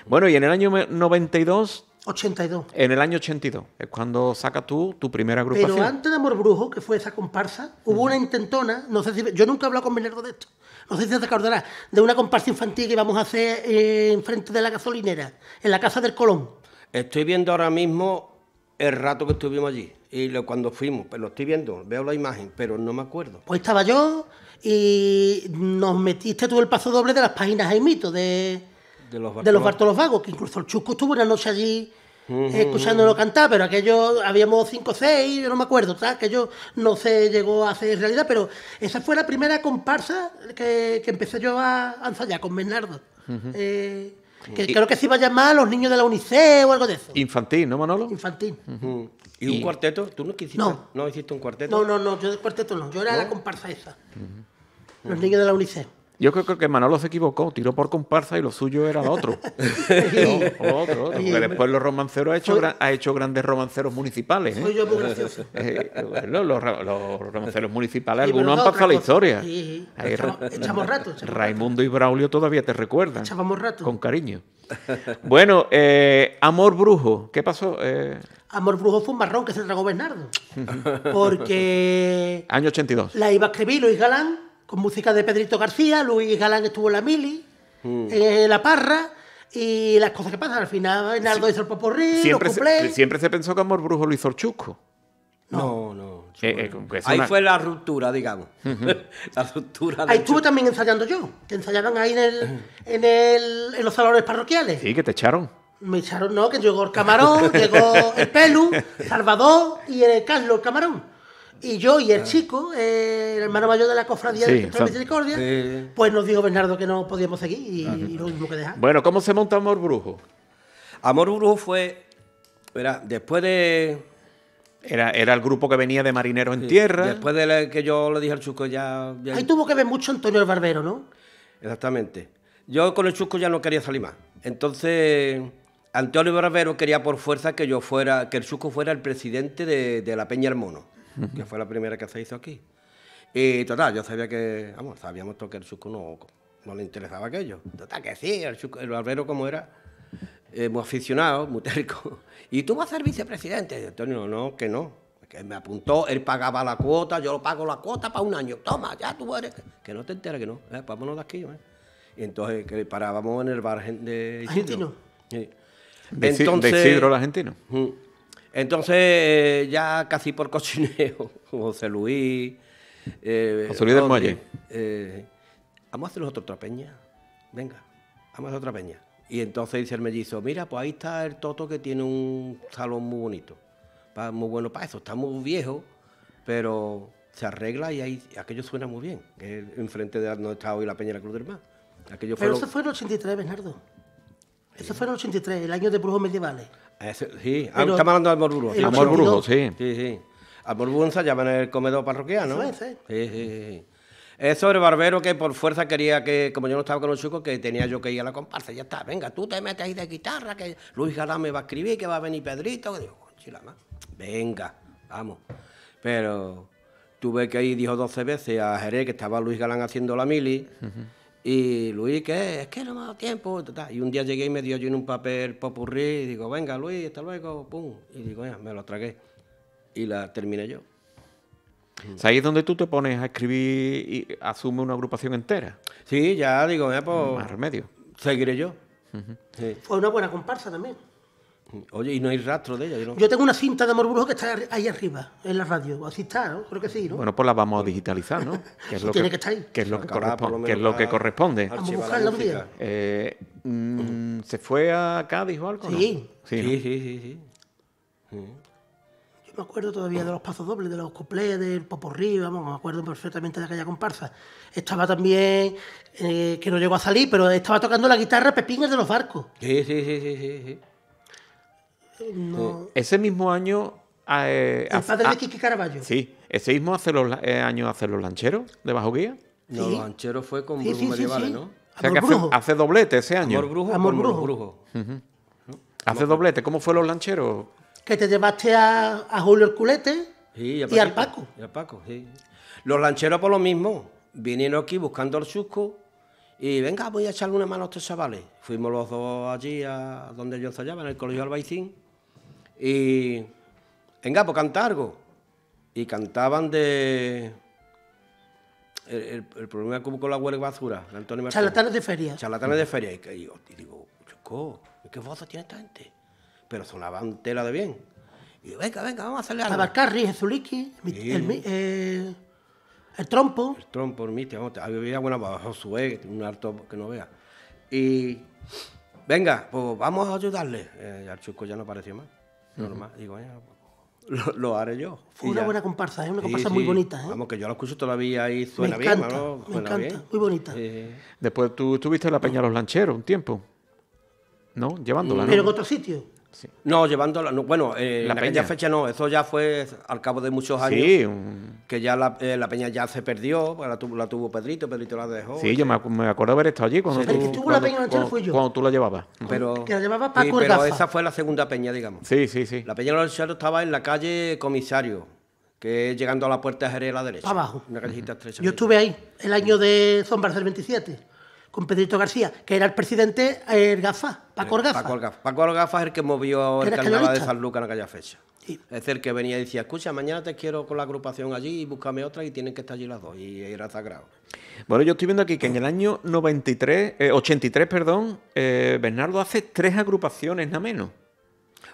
Bueno, y en el año 92. 82. En el año 82 es cuando sacas tú tu primera agrupación. Pero antes de Amor Brujo, que fue esa comparsa, hubo una intentona, no sé si. Yo nunca he hablado con negro de esto. No sé si te acordarás de una comparsa infantil que íbamos a hacer eh, enfrente de la gasolinera, en la Casa del Colón. Estoy viendo ahora mismo el rato que estuvimos allí y cuando fuimos, pero pues lo estoy viendo, veo la imagen, pero no me acuerdo. Pues estaba yo y nos metiste tú el paso doble de las páginas de, de los, de los Bartolos Vagos, que incluso el Chusco estuvo una noche allí escuchándolo eh, cantar, pero aquello habíamos cinco o 6, yo no me acuerdo, aquello no se llegó a hacer realidad, pero esa fue la primera comparsa que, empecé yo a, ensayar con Bernardo. Eh, que creo que se iba a llamar los niños de la UNICEF o algo de eso. Infantil, ¿no, Manolo? Infantil. ¿Y, un cuarteto? ¿Tú no, quisiste, no. hiciste un cuarteto? No, no, no, yo de cuarteto no, yo era la comparsa esa. Los niños de la UNICEF. Yo creo, que Manolo se equivocó, tiró por comparsa y lo suyo era lo otro. <laughs> otro, porque después los romanceros ha hecho, ha hecho grandes romanceros municipales. ¿eh? muy gracioso. <laughs> Eh, los, romanceros municipales, algunos han pasado la historia. Echamos, Raimundo y Braulio todavía te recuerdan. Echábamos rato. Con cariño. Bueno, eh, Amor Brujo, ¿qué pasó? Eh, Amor Brujo fue un marrón que se tragó Bernardo. <laughs> Porque. Año 82. La iba a escribir Luis Galán con música de Pedrito García, Luis Galán estuvo en la Mili, mm. eh, La Parra, y las cosas que pasan. Al final, en hizo el popurrí, siempre siempre se pensó que Amor Brujo lo hizo el Chusco. No, no. Eh, eh, ahí fue la ruptura, digamos. <laughs> la ruptura. Ahí estuve también ensayando yo, Te ensayaron ahí <clears throat> en, el, en, los salones parroquiales. Sí, que te echaron. Me echaron, no, que llegó el camarón, <laughs> llegó el pelu, Salvador y el Carlos el camarón. Y yo y el ah. chico, eh, el hermano mayor de la cofradía de la Misericordia, pues nos dijo Bernardo que no podíamos seguir y, lo que dejar. Bueno, ¿cómo se monta Amor Brujo? Amor Brujo fue, era, después de... Era, el grupo que venía de Marineros en Tierra. Después de que yo le dije al Chusco ya, Ahí tuvo que ver mucho Antonio el Barbero, ¿no? Exactamente. Yo con el Chusco ya no quería salir más. Entonces... Antonio el Barbero quería por fuerza que yo fuera, que el Chusco fuera el presidente de, la Peña Mono que fue la primera que se hizo aquí. Y total, yo sabía que, vamos, sabíamos todo que el chuco no, le interesaba aquello. Total, que sí, el, el barbero como era, eh, muy aficionado, muy técnico... <laughs> Y tú vas a ser vicepresidente. Antonio, no, que no. Que me apuntó, él pagaba la cuota, yo lo pago la cuota para un año. Toma, ya tú eres. Que no te enteras que no. Eh, pues vámonos de aquí. Y entonces que parábamos en el bar de Argentino. de Isidro el argentino. Entonces, eh, ya casi por cochineo, <laughs> José Luis. Eh, José Luis del Muelle. Eh, vamos a hacer otra peña. Venga, vamos a hacer otra peña. Y entonces dice el mellizo: Mira, pues ahí está el Toto que tiene un salón muy bonito. muy bueno para eso. Está muy viejo, pero se arregla y ahí aquello suena muy bien. En enfrente de donde está hoy la Peña de la Cruz del Mar. pero eso fue en el 83, Bernardo. Eso fue en el 83, el año de Brujos Medievales sí, ah, estamos hablando de Amor Brujo. sí. sí. Sí, sí. Amor Brujo se llama en el comedor parroquial, ¿no? Sí, sí. Sí, Es sobre Barbero que por fuerza quería que, como yo no estaba con los chicos, que tenía yo que ir a la comparsa. Ya está, venga, tú te metes ahí de guitarra, que Luis Galán me va a escribir, que va a venir Pedrito. que digo, Venga, vamos. Pero tuve que ir, dijo 12 veces, a Jerez, que estaba Luis Galán haciendo la mili. Y Luis, ¿qué? Es que no me ha dado tiempo. Y un día llegué y me dio yo en un papel popurrí y digo, venga Luis, hasta luego, pum. Y digo, ya, me lo tragué. Y la terminé yo. ahí es donde tú te pones a escribir y asume una agrupación entera. Sí, ya digo, ya pues. Más remedio. Seguiré yo. Fue una buena comparsa también. Oye, y no hay rastro de ella. Yo, tengo una cinta de amor brujo que está ahí arriba, en la radio. Así está, Creo que sí, ¿no? Bueno, pues la vamos a digitalizar, ¿no? <laughs> Que es lo que, es lo que, corresponde, que, es lo que corresponde. Vamos a buscarla eh, mm, ¿Se fue a Cádiz o algo? Sí. Sí, sí, sí, Yo me acuerdo todavía de los pasos dobles, de los coplés, del poporri vamos, me acuerdo perfectamente de aquella comparsa. Estaba también, eh, que no llegó a salir, pero estaba tocando la guitarra Pepín, de los barcos. sí, sí, sí, sí. sí. Eh, ese mismo año. Eh, ¿El padre de Caraballo? Sí, ese mismo hace los, años eh, año hace los lancheros de Bajo Guía. los lancheros fue con sí, Medievales, ¿no? O sea, que hace, doblete ese año. Amor Brujo. Amor, Brujo. Hace doblete. ¿Cómo fue los lancheros? Que te llevaste a, Julio el Culete y, al Paco. Los lancheros por lo mismo. Vinieron aquí buscando el Chusco y venga, voy a echarle una mano a estos chavales. Fuimos los dos allí a donde yo ensayaba, en el Colegio Albaicín. Y venga, pues cantar algo. Y cantaban de. El, problema que con la huelga basura, de Antonio Martín. de feria. Charlatanes de feria. Y, digo, chico, ¿qué voz tiene esta gente? Pero sonaban tela de bien. Y digo, venga, venga, vamos a hacerle a la Zuliki, sí. el, eh, el, trompo. El trompo, el mite, había buena Josué, un harto que no vea. Y, venga, pues vamos a ayudarle. Eh, Chusco ya no apareció más normal. lo, lo, haré yo. Fue una buena comparsa, es ¿eh? una comparsa muy bonita. ¿eh? Vamos, que yo la escucho todavía y suena me encanta, bien, Suena me encanta, muy bonita. Después tú estuviste en la Peña Los Lancheros un tiempo, ¿no? Llevándola, Pero en otro sitio. No, llevando eh, la bueno, la peña. fecha no, eso ya fue al cabo de muchos años. Sí, que ya eh, la, peña ya se perdió, pues la tuvo, Pedrito, Pedrito la dejó. Sí, yo me, me acuerdo haber estado allí cuando. tú, el que tuvo la peña cuando, fui yo. Cuando tú la llevabas. Pero, que la Pero esa fue la segunda peña, digamos. Sí, sí, sí. La peña de los estaba en la calle Comisario, que es llegando a la puerta de Jerez a la derecha. Abajo. Una callejita estrecha. Yo estuve ahí, el año de del 27 con Pedrito García, que era el presidente el Gafa, Paco eh, Gafa. Paco Gafa. Paco es el que movió el carnaval de San Lucas en aquella fecha. Es el que venía y decía, escucha, mañana te quiero con la agrupación allí y búscame otra y tienen que estar allí las dos. Y era sagrado. Bueno, yo estoy viendo aquí que en el año 93, 83, eh, perdón, eh, Bernardo hace tres agrupaciones, nada menos.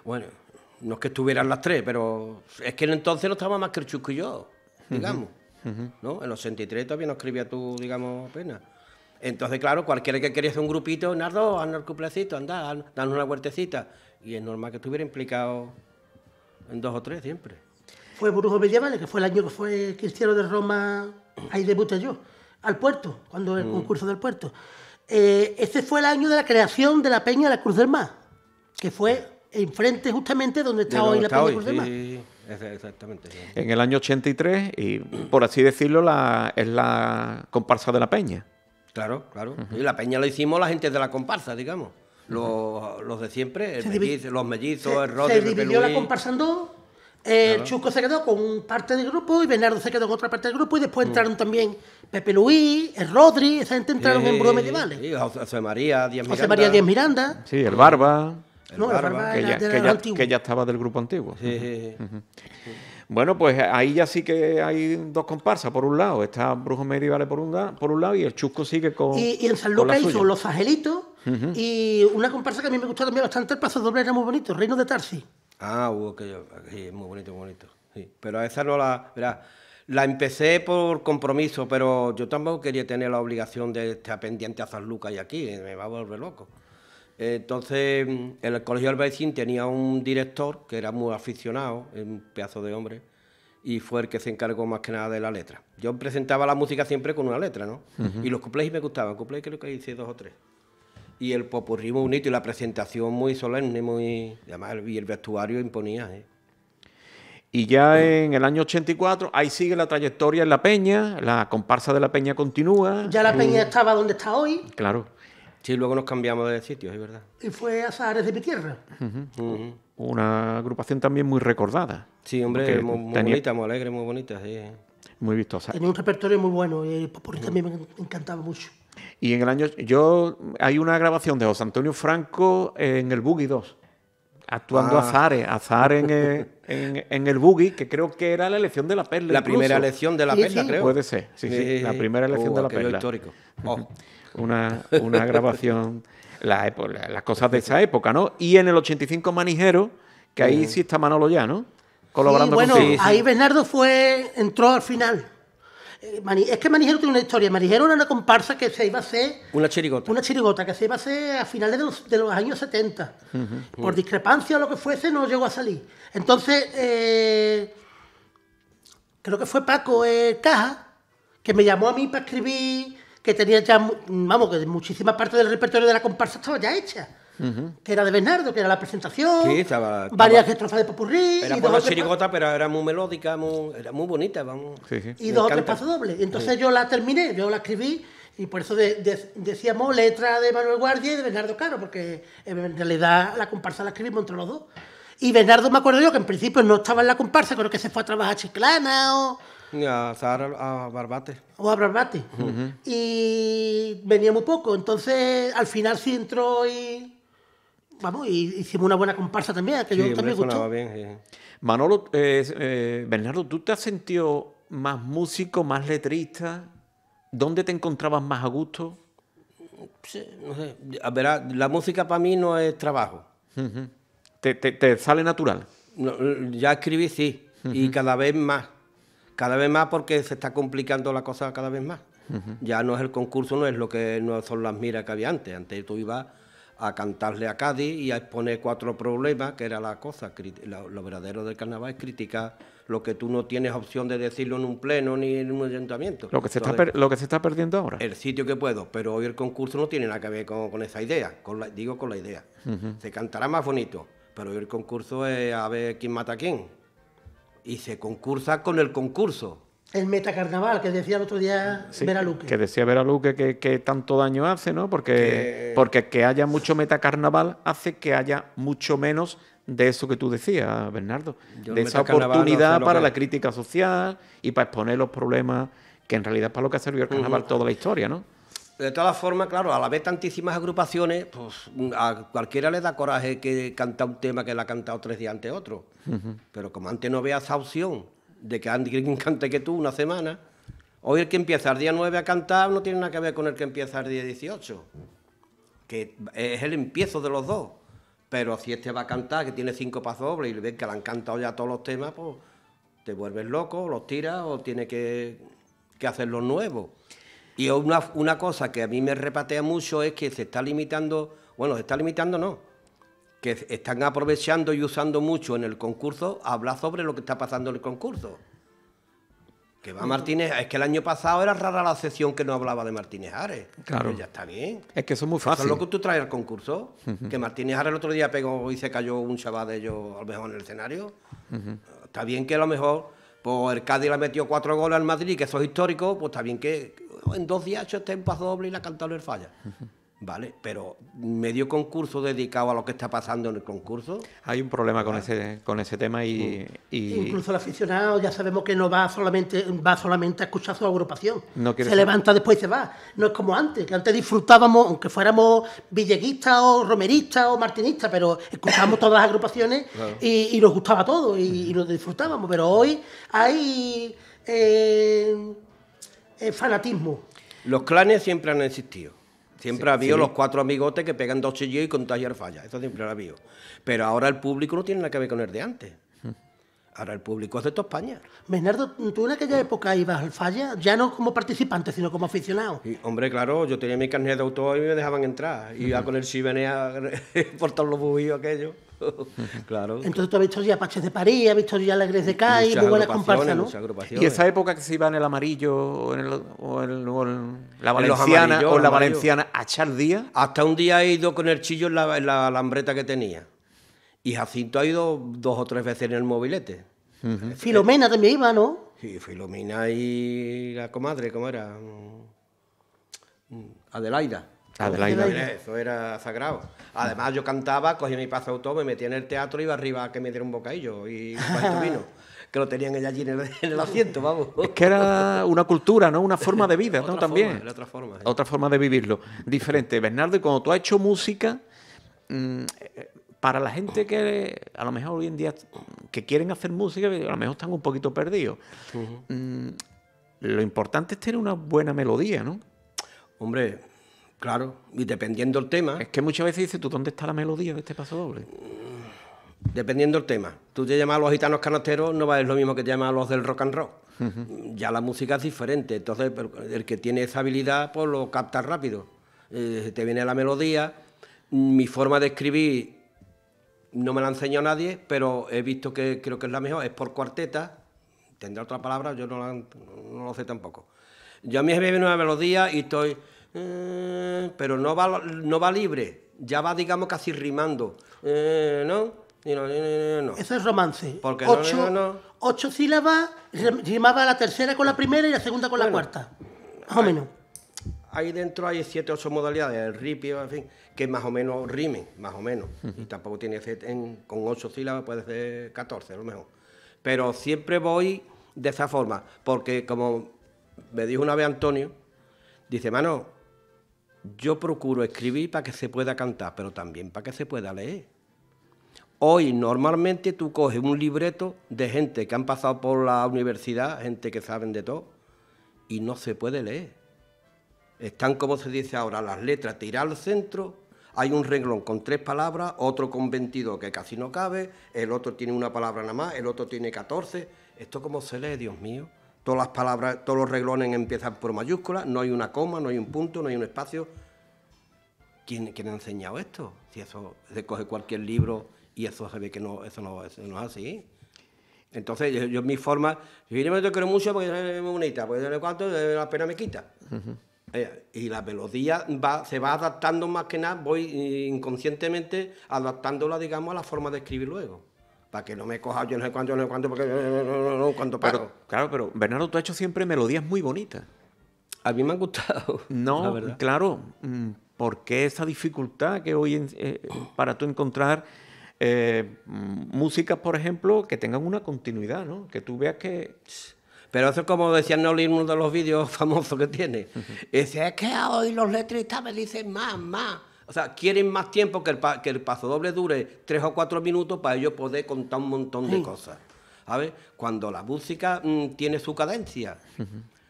Bueno, no es que estuvieran las tres, pero es que en entonces no estaba más que el Chusco yo, digamos. ¿no? En los 83 todavía no escribía tú, digamos, apenas. Entonces, claro, cualquiera que quería hacer un grupito, Nardo, anda el cumplecito, anda, danos una huertecita. Y es normal que estuviera implicado en dos o tres siempre. Fue Brujo Medievales, que fue el año que fue Cristiano de Roma, ahí debuté yo, al puerto, cuando el mm. concurso del puerto. Este ese fue el año de la creación de la Peña de la Cruz del Mar, que fue enfrente justamente donde estaba hoy la Peña de la Cruz del Mar. exactamente. En el año 83, y por así decirlo, es la comparsa de la Peña. Claro, claro. Y la peña la hicimos la gente de la comparsa, digamos. Los, de siempre, los mellizos, el Rodri, Se dividió la comparsa en eh, dos. El Chusco se quedó con parte del grupo y Bernardo se quedó con otra parte del grupo y después mm. entraron también Pepe Luis, el Rodri, esa gente entraron en Bruno Medievales. Sí, José María Díaz Miranda. José María Díaz Miranda. Sí, el Barba. El barba, que, ya, estaba del grupo antiguo. Sí, bueno, pues ahí ya sí que hay dos comparsas. Por un lado está Brujo Medieval por un, por un lado y el Chusco sigue con. Y, y en San Lucas hizo Los Angelitos y una comparsa que a mí me gustó también bastante, el paso doble era muy bonito, Reino de Tarsi. Ah, hubo que muy bonito, muy bonito. Pero a esa no la. la empecé por compromiso, pero yo tampoco quería tener la obligación de estar pendiente a San y aquí, me va a volver loco. Entonces, el Colegio Albaicín tenía un director que era muy aficionado, un pedazo de hombre, y fue el que se encargó más que nada de la letra. Yo presentaba la música siempre con una letra, ¿no? Y los cuplés me gustaban, cuplés creo que hice dos o tres. Y el popurrí bonito y la presentación muy solemne, muy... Además, y el vestuario imponía, ¿eh? Y ya en el año 84, ahí sigue la trayectoria en La Peña, la comparsa de La Peña continúa. Ya La Peña mm. estaba donde está hoy. Claro. Sí, luego nos cambiamos de sitio, es verdad. Y fue Azares de mi tierra. Una agrupación también muy recordada. Sí, hombre, muy, bonita, muy alegre, muy bonita, Muy vistosa. Tenía un repertorio muy bueno y por eso también me encantaba mucho. Y en el año. Yo. Hay una grabación de José Antonio Franco en el Boogie 2, actuando Azares. Ah. Azares eh, en, el, en, Boogie, que creo que era la elección de la perla. La primera elección de la perla, creo. Puede ser, sí, sí. La primera elección de uh, la perla. histórico una, grabación, la, las cosas de esa época, ¿no? Y en el 85 Manijero, que ahí sí está Manolo ya, ¿no? Colaborando bueno, ahí Bernardo fue, entró al final. Eh, es que Manijero tiene una historia. Manijero era una comparsa que se iba a hacer. Una chirigota. Una chirigota que se iba a hacer a finales de los, años 70. Por discrepancia o lo que fuese, no llegó a salir. Entonces, eh, creo que fue Paco eh, Caja que me llamó a mí para escribir que tenía ya, vamos, que muchísima parte del repertorio de la comparsa estaba ya hecha. que era de Bernardo, que era la presentación, varias estrofas de popurrí. Era por chirigota, pero era muy melódica, era muy bonita, vamos. Y dos o tres pasos dobles. Entonces yo la terminé, yo la escribí, y por eso decíamos letra de Manuel Guardia y de Bernardo Caro, porque en realidad la comparsa la escribimos entre los dos. Y Bernardo me acuerdo yo que en principio no estaba en la comparsa, creo que se fue a trabajar a Chiclana o a a Barbate. O a Barbate. Y venía muy poco. Entonces, al final sí entró y. Vamos, y hicimos una buena comparsa también, que yo también gustó. Bien, Manolo, eh, eh, Bernardo, ¿tú te has sentido más músico, más letrista? ¿Dónde te encontrabas más a gusto? no sé. la música para mí no es trabajo. te, sale natural? ya escribí, sí, y cada vez más cada vez más porque se está complicando la cosa cada vez más. Ya no es el concurso, no es lo que no son las miras que había antes. Antes tú ibas a cantarle a Cádiz y a exponer cuatro problemas, que era la cosa. Lo, verdadero del carnaval es criticar lo que tú no tienes opción de decirlo en un pleno ni en un ayuntamiento. Lo que se, está, perdiendo ahora. El sitio que puedo, pero hoy el concurso no tiene nada que ver con, esa idea, con digo con la idea. Se cantará más bonito, pero hoy el concurso es a ver quién mata a quién y se concursa con el concurso. El metacarnaval que decía el otro día Vera Luque. Que decía Veraluque que, que tanto daño hace, ¿no? Porque, que... porque que haya mucho metacarnaval hace que haya mucho menos de eso que tú decías, Bernardo. de esa oportunidad para la crítica social y para exponer los problemas que en realidad es para lo que ha servido el carnaval toda la historia, ¿no? De todas formas, claro, a la vez tantísimas agrupaciones, pues a cualquiera le da coraje que canta un tema que le ha cantado tres días antes otro. Pero como antes no veas esa opción de que alguien <laughs> cante que tú una semana, hoy el que empieza el día 9 a cantar no tiene nada que ver con el que empieza el día 18, que es el empiezo de los dos. Pero si este va a cantar, que tiene cinco pasos dobles y ves que le han cantado ya todos los temas, pues te vuelves loco, los tiras o tiene que, que hacer los y una, cosa que a mí me repatea mucho es que se está limitando, bueno, se está limitando no, que están aprovechando y usando mucho en el concurso hablar sobre lo que está pasando en el concurso. Que va Martínez, es que el año pasado era rara la sesión que no hablaba de Martínez Ares. Claro. Pero pues ya está bien. Es que eso es muy fácil. Eso es lo que tú traes al concurso. Que Martínez Ares el otro día pegó y se cayó un chaval de ellos, a lo mejor en el escenario. Está bien que a lo mejor, pues el Cádiz le metió cuatro goles al Madrid, que eso es histórico, pues está bien que en dos días yo hecho en este paz doble y la ha falla. ¿Vale? Pero medio concurso dedicado a lo que está pasando en el concurso. Hay un problema con, ah. ese, con ese tema y, Incluso el aficionado ya sabemos que no va solamente, va solamente a escuchar su agrupación. se levanta después y se va. No es como antes, que antes disfrutábamos, aunque fuéramos villeguistas o romeristas o martinistas, pero escuchábamos todas las agrupaciones y, nos gustaba todo y, nos disfrutábamos. Pero hoy hay... Eh, eh, fanatismo. Los clanes siempre han existido. Siempre ha habido los cuatro amigotes que pegan dos chillos y taller falla. Eso siempre lo ha habido. Pero ahora el público no tiene nada que ver con el de antes. Ahora el público es de toda España. Menardo, tú en aquella época ibas al falla, ya no como participante, sino como aficionado. Y, hombre, claro, yo tenía mi carnet de autor y me dejaban entrar. Y Iba con el chivenea <laughs> por todos los bubillos aquellos. <laughs> Entonces tú has visto ya paches de París, has visto ya iglesia de Cádiz, muy buenas comparsas, ¿no? Y esa época que se iba en el amarillo o en, el, la valenciana o la valenciana a echar día. Hasta un día he ido con el chillo en la, lambreta que tenía. Y Jacinto ha ido dos o tres veces en el mobilete. Filomena también iba, ¿no? Sí, Filomena y la comadre, ¿cómo era? Mm, Adelaida eso era sagrado. Además, yo cantaba, cogía mi paso auto, me metía en el teatro, y iba arriba a que me diera un bocadillo y un vino. <laughs> que lo tenían ella allí en el, asiento, vamos. Es que era una cultura, ¿no? Una forma de <laughs> vida, ¿no? También. otra forma. de vivirlo. Diferente. Bernardo, y cuando tú has hecho música, mm, eh, para la gente que a lo mejor hoy en día que quieren hacer música, a lo mejor están un poquito perdidos. Mm, lo importante es tener una buena melodía, ¿no? Hombre, Claro, y dependiendo el tema. Es que muchas veces dices, ¿tú dónde está la melodía de este paso doble? Mm, dependiendo el tema. Tú te llamas a los gitanos canasteros, no va es lo mismo que te llamas a los del rock and roll. Ya la música es diferente. Entonces, el que tiene esa habilidad, pues lo capta rápido. Eh, te viene la melodía. Mi forma de escribir no me la enseñó nadie, pero he visto que creo que es la mejor. Es por cuarteta. Tendrá otra palabra, yo no, no lo sé tampoco. Yo a mí me viene una melodía y estoy eh, pero no va, no va libre, ya va, digamos, casi rimando, eh, ¿no? No, Eso es romance. Porque ocho, ocho, sílabas, rimaba la tercera con la ah. primera y la segunda con la cuarta. Más o menos. Ahí dentro hay siete, ocho modalidades, el ripio, en fin, que más o menos rimen, más o menos. Y tampoco tiene que con ocho sílabas puede ser 14, a lo mejor. Pero siempre voy de esa forma, porque como me dijo una vez Antonio, dice, mano, yo procuro escribir para que se pueda cantar, pero también para que se pueda leer. Hoy normalmente tú coges un libreto de gente que han pasado por la universidad, gente que saben de todo, y no se puede leer. Están, como se dice ahora, las letras tiradas al centro, hay un renglón con tres palabras, otro con 22 que casi no cabe, el otro tiene una palabra nada más, el otro tiene 14. ¿Esto cómo se lee, Dios mío? Todas las palabras, todos los reglones empiezan por mayúsculas, no hay una coma, no hay un punto, no hay un espacio. ¿Quién, quién ha enseñado esto? Si eso se coge cualquier libro y eso se ve que no, eso no, no es así. Entonces, yo, mi mi yo, yo me quiero mucho porque es muy bonita, porque de cuánto la pena me quita. Eh, y la melodía va, se va adaptando más que nada, voy eh, inconscientemente adaptándola, digamos, a la forma de escribir luego para que no me coja yo no sé cuánto, no sé cuánto, porque no, no, no, cuánto Pero, claro, pero Bernardo, tú has hecho siempre melodías muy bonitas. A mí me han gustado. <laughs> No, claro. Mm, ¿Por qué esa dificultad que hoy eh, para tú encontrar eh, músicas, por ejemplo, que tengan una continuidad, ¿no? Que tú veas que... Pero eso es como decía Noli en uno de los vídeos <laughs> famosos que tiene. Uh Dice, es que hoy los letristas me dicen más, más. O sea, quieren más tiempo que el, que el paso doble dure tres o cuatro minutos para ellos poder contar un montón de cosas. ¿Sabes? Cuando la música tiene su cadencia.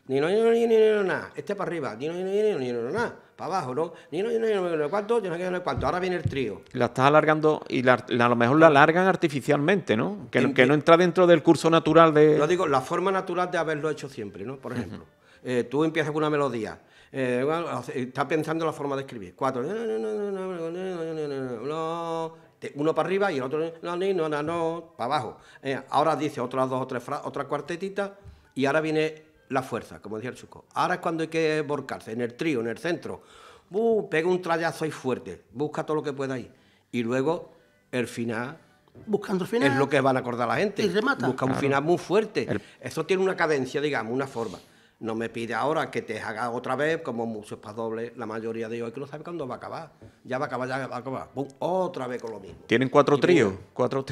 Ni no, ni no, ni no, nada. Este para arriba. Ni no, ni no, ni no, nada. Para abajo, ¿no? Ni no, ni no, ni no, cuánto, ni no, cuánto. Ahora viene el trío. La estás alargando y a lo mejor la alargan artificialmente, ¿no? Que, que no entra dentro del curso natural de. Yo digo, la forma natural de haberlo hecho siempre, ¿no? Por ejemplo, tú empiezas con una melodía está pensando la forma de escribir. Cuatro, uno para arriba y el otro no, para abajo. ahora dice otras dos o tres otra cuartetita y ahora viene la fuerza, como decía el Chuco. Ahora es cuando hay que volcarse, en el trío, en el centro. pega un trayazo ahí fuerte, busca todo lo que pueda ahí. Y luego el final buscando final. Es lo que van a acordar la gente. Y Busca un final muy fuerte. Eso tiene una cadencia, digamos, una forma. No me pide ahora que te haga otra vez, como muchos doble, la mayoría de ellos que no sabe cuándo va a acabar. Ya va a acabar, ya va a acabar. Otra vez con lo mismo. ¿Tienen cuatro tríos? ¿Cuatro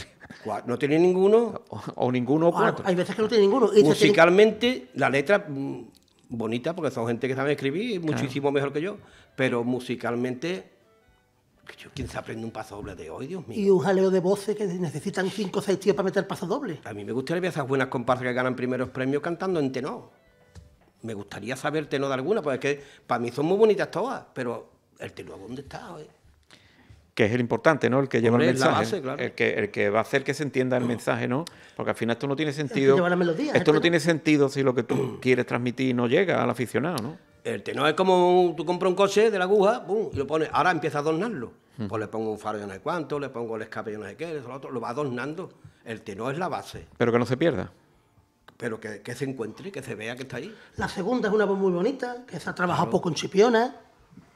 ¿No tienen ninguno? O, ninguno cuatro. hay veces que no tienen ninguno. Musicalmente, la letra mm, bonita, porque son gente que sabe escribir, muchísimo mejor que yo, pero musicalmente ¿Quién se aprende un paso doble de hoy, Dios mío? Y un jaleo de voces que necesitan cinco o seis tíos para meter paso doble. A mí me gustaría ver esas buenas comparsas que ganan primeros premios cantando en tenor me gustaría el tenor de alguna, porque es que para mí son muy bonitas todas, pero el tenor, ¿dónde está? que es el importante, ¿no? El que lleva el mensaje, el, que, va a hacer que se entienda el mensaje, ¿no? Porque al final esto no tiene sentido. esto no tiene sentido si lo que tú <clears throat> quieres transmitir no llega al aficionado, ¿no? El tenor es como tú compras un coche de la aguja, pum, y lo pones, ahora empieza a adornarlo. Mm. Pues le pongo un faro yo no sé cuánto, le pongo el escape yo no sé qué, otro, lo va adornando. El tenor es la base. Pero que no se pierda pero que, se encuentre, que se vea que está ahí. La segunda es una voz muy bonita, que se ha trabajado poco en Chipiona.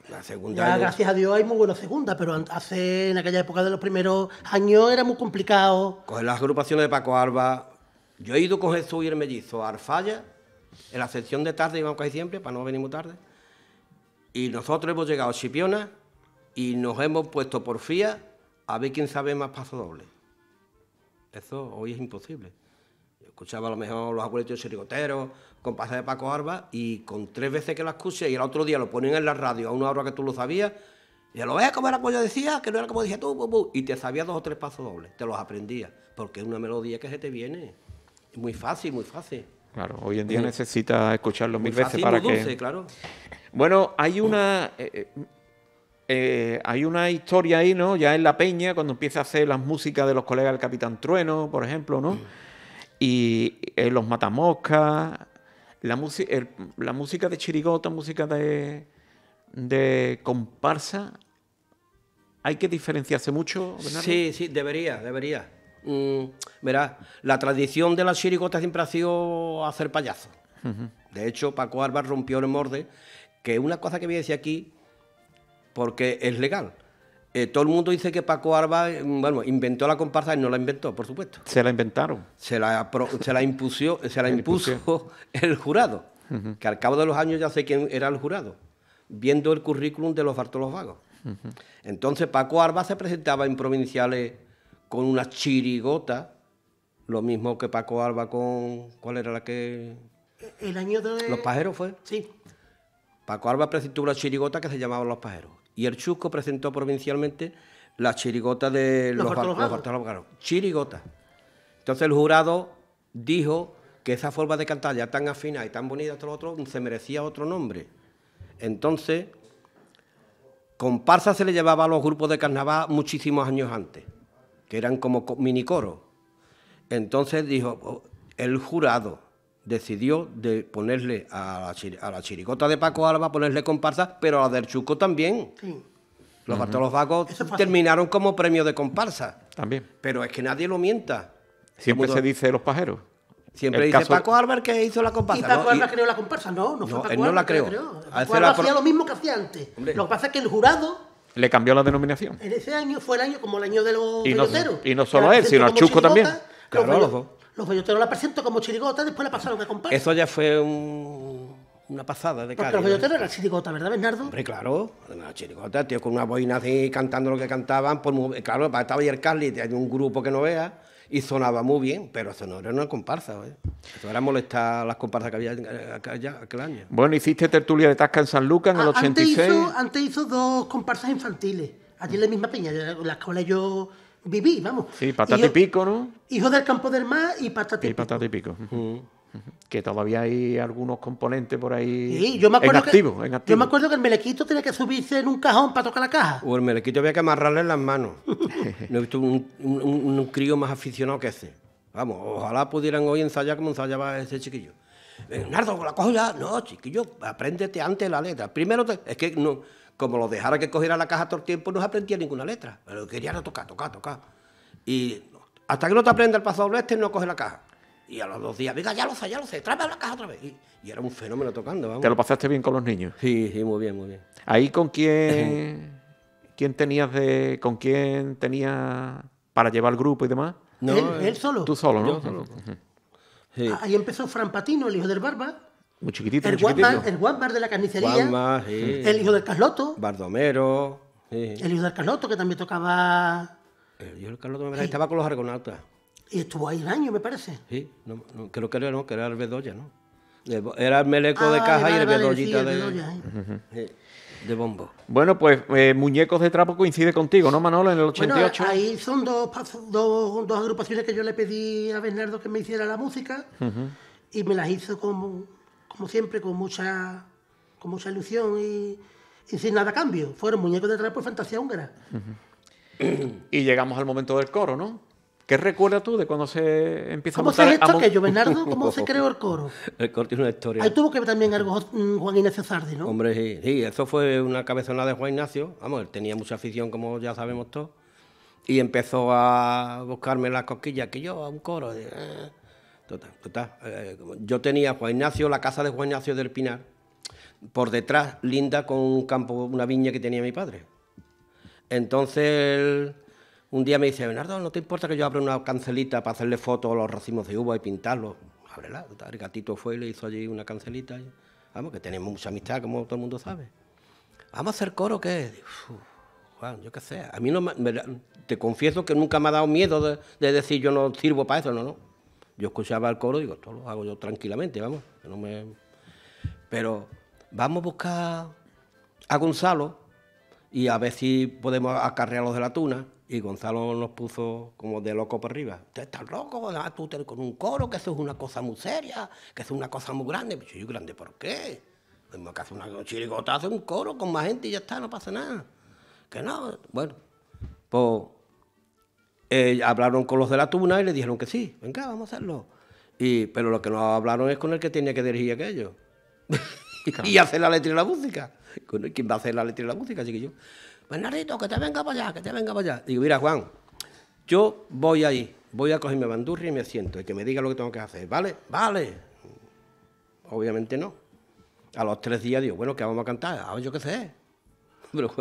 La segunda. gracias a Dios hay muy buena segunda, pero hace en aquella época de los primeros años era muy complicado. ...con las agrupaciones de Paco Alba. Yo he ido con Jesús y el mellizo a Arfalla, en la sección de tarde íbamos casi siempre, para no venir muy tarde. Y nosotros hemos llegado a Chipiona y nos hemos puesto por fía a ver quién sabe más paso doble. Eso hoy es imposible. Escuchaba a lo mejor los de con compases de Paco Arba, y con tres veces que la escuché y el otro día lo ponen en la radio a una hora que tú lo sabías, y lo ves como era como yo decía, que no era como dije tú, y te sabías dos o tres pasos dobles, te los aprendías, porque es una melodía que se te viene. Muy fácil, muy fácil. Claro, hoy en día necesita necesitas escucharlo mil veces para muy dulce, que. claro. Bueno, hay una. Eh, eh, eh, hay una historia ahí, ¿no? Ya en La Peña, cuando empieza a hacer las músicas de los colegas del Capitán Trueno, por ejemplo, ¿no? Mm. Y eh, los matamoscas, la, la música de chirigota, música de, de comparsa, hay que diferenciarse mucho. Bernardo? Sí, sí, debería, debería. Mm, verá, la tradición de las chirigota siempre ha sido hacer payaso. De hecho, Paco Arba rompió el morde, que una cosa que viene a aquí, porque es legal. Eh, todo el mundo dice que Paco Arba mm, bueno, inventó la comparsa y no la inventó, por supuesto. Se la inventaron. Se la, se la, se la impuso <laughs> el jurado, que al cabo de los años ya sé quién era el jurado, viendo el currículum de los Bartolos Vagos. Entonces Paco Arba se presentaba en provinciales con una chirigota, lo mismo que Paco Arba con... ¿Cuál era la que...? E-, el año de... Los pajeros fue. Sí. Paco Arba presentó una chirigota que se llamaba Los pajeros y el Chusco presentó provincialmente la chirigota de los, los, Chirigota. Entonces el jurado dijo que esa forma de cantar ya tan afina y tan bonita los otro se merecía otro nombre. Entonces, comparsa se le llevaba a los grupos de carnaval muchísimos años antes, que eran como mini Entonces dijo oh, el jurado, decidió de ponerle a la, a la chiricota de Paco Alba, ponerle comparsa, pero a la del Chuco también. Sí. Los uh -huh. terminaron como premio de comparsa. También. Pero es que nadie lo mienta. Siempre se dice los pajeros. Siempre dice Paco Álvarez que hizo la comparsa. Y Paco Alba creó la comparsa, no, no fue Paco Paco él no la creó. hacía lo mismo que hacía antes. Lo que pasa es que el jurado... Le cambió la denominación. En ese año fue el año como el año de los y no, Y no solo él, sino a Chusco también. Claro, los dos. Pues los bolloteros la presento como chirigota, después la pasaron a comparsa. Eso ya fue una pasada de pues, cara. Porque los belloteros eran chirigota, ¿verdad, Bernardo? Hombre, claro, una chirigota, tío, con una boina así cantando lo que cantaban. Por, pues claro, estaba ayer Carly, hay un grupo que no vea y sonaba muy bien, pero eso no era una comparsa. ¿eh? Eso era molestar las comparsas que había eh, aquel año. Bueno, hiciste tertulia de Tasca en San Lucas en el 86. Antes hizo, antes hizo dos comparsas infantiles, allí en la misma peña, la escuela yo viví, vamos. Sí, patata y, pico, ¿no? Hijo del campo del mar y patata y, y pico. y pico. Que todavía hay algunos componentes por ahí sí, yo me acuerdo en, activo, Yo me acuerdo que el melequito tenía que subirse en un cajón para tocar la caja. O el melequito había que amarrarle las manos. <laughs> no he visto un, crío más aficionado que ese. Vamos, ojalá pudieran hoy ensayar como ensayaba ese chiquillo. Bernardo, la cojo ya. No, chiquillo, apréndete antes la letra. Primero, es que no como lo dejara que cogiera la caja todo el tiempo, no aprendía ninguna letra. Pero quería no tocar, tocar, tocar. Y hasta que no te aprenda el paso doble este, no coge la caja. Y a los dos días, venga, ya lo sé, ya lo sé, a la caja otra vez. Y, era un fenómeno tocando, ¿Te lo pasaste bien con los niños? Sí, sí, muy bien, muy bien. ¿Ahí con quién, <laughs> quién tenías de, con quién tenías para llevar el grupo y demás? No, eh. él, solo. Tú solo, ¿no? Yo ah, Ahí empezó Fran Patino, el hijo del Barba muy chiquitito. El, muy de la carnicería. Mm. El hijo del Carloto. Bardomero. El hijo del Carloto, que también tocaba. El hijo del Carloto, me parece, estaba con los argonautas. Y estuvo ahí un año, me parece. Sí, no, creo que era, no, que era el Bedoya, ¿no? Era el meleco de ah, caja y el Bedoyita de. Bedoya, de bombo. Bueno, pues eh, Muñecos de Trapo coincide contigo, ¿no, Manolo? En el 88. Bueno, ahí son dos, dos, agrupaciones que yo le pedí a Bernardo que me hiciera la música y me las hizo como como siempre, con mucha, ilusión y, sin nada cambio. Fueron muñecos de trapo por fantasía húngara. y llegamos al momento del coro, ¿no? ¿Qué recuerdas tú de cuando se empieza a montar? ¿Cómo se ¿Cómo se creó el coro? <laughs> El coro tiene una historia. Ahí tuvo que ver también algo mm, Juan Ignacio Sardi, ¿no? Hombre, sí, eso fue una cabezona de Juan Ignacio. Vamos, él tenía mucha afición, como ya sabemos todos. Y empezó a buscarme las cosquillas, que yo a un coro. Eh, Total, total. Eh, yo tenía Juan Ignacio, la casa de Juan Ignacio del Pinar, por detrás linda con un campo, una viña que tenía mi padre. Entonces un día me dice, Bernardo, ¿no te importa que yo abra una cancelita para hacerle fotos a los racimos de uva y pintarlos? Ábrela. El gatito fue y le hizo allí una cancelita. vamos, que tenemos mucha amistad, como todo el mundo sabe. ¿Vamos a hacer coro qué? Juan, yo qué sé. A mí no me, te confieso que nunca me ha dado miedo de decir yo no sirvo para eso, no, no yo escuchaba el coro y digo, esto lo hago yo tranquilamente, vamos. No me... Pero vamos a buscar a Gonzalo y a ver si podemos acarrearlos de la tuna. Y Gonzalo nos puso como de loco por arriba. Usted está loco, tú te, con un coro, que eso es una cosa muy seria, que eso es una cosa muy grande. yo, grande, ¿por qué? Tenemos pues, que hacer una chirigota, un coro con más gente y ya está, no pasa nada. Que no, bueno, pues eh, hablaron con los de la tuna y le dijeron que sí, venga, vamos a hacerlo. Y, pero lo que no hablaron es con el que tenía que dirigir aquello. <laughs> y hacer la letra y la música. ¿Quién va a hacer la letra y la música? Así que yo, Bernardito, que te venga para allá, que te venga para allá. Digo, mira, Juan, yo voy ahí, voy a coger mi bandurria y me siento, y que me diga lo que tengo que hacer, ¿vale? Vale. Obviamente no. A los tres días digo, bueno, ¿qué vamos a cantar? Ah, yo qué sé. <laughs> pero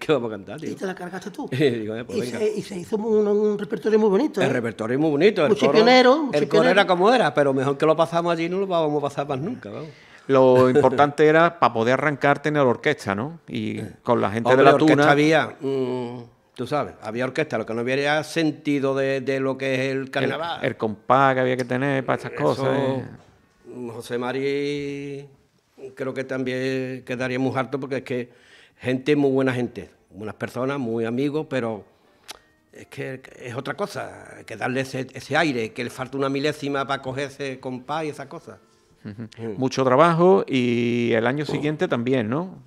¿qué vamos a cantar, Y te la cargaste tú. <laughs> Eh, pues y, Se, hizo un, repertorio muy bonito. El ¿eh? repertorio muy bonito. Mucho el coro, era como era, pero mejor que lo pasamos allí no lo vamos a pasar más nunca, Lo importante era para poder arrancar tener la orquesta, ¿no? Y con la gente de la tuna. había, mm, tú sabes, había orquesta, lo que no había sentido de, lo que es el carnaval. El, compás que había que tener para estas cosas. ¿eh? José Mari creo que también quedaría muy harto porque es que gente muy buena gente, buenas personas, muy amigos, pero es que es otra cosa, que darle ese, aire, que le falta una milésima para cogerse compás y esa cosa. Mucho trabajo y el año siguiente también, ¿no?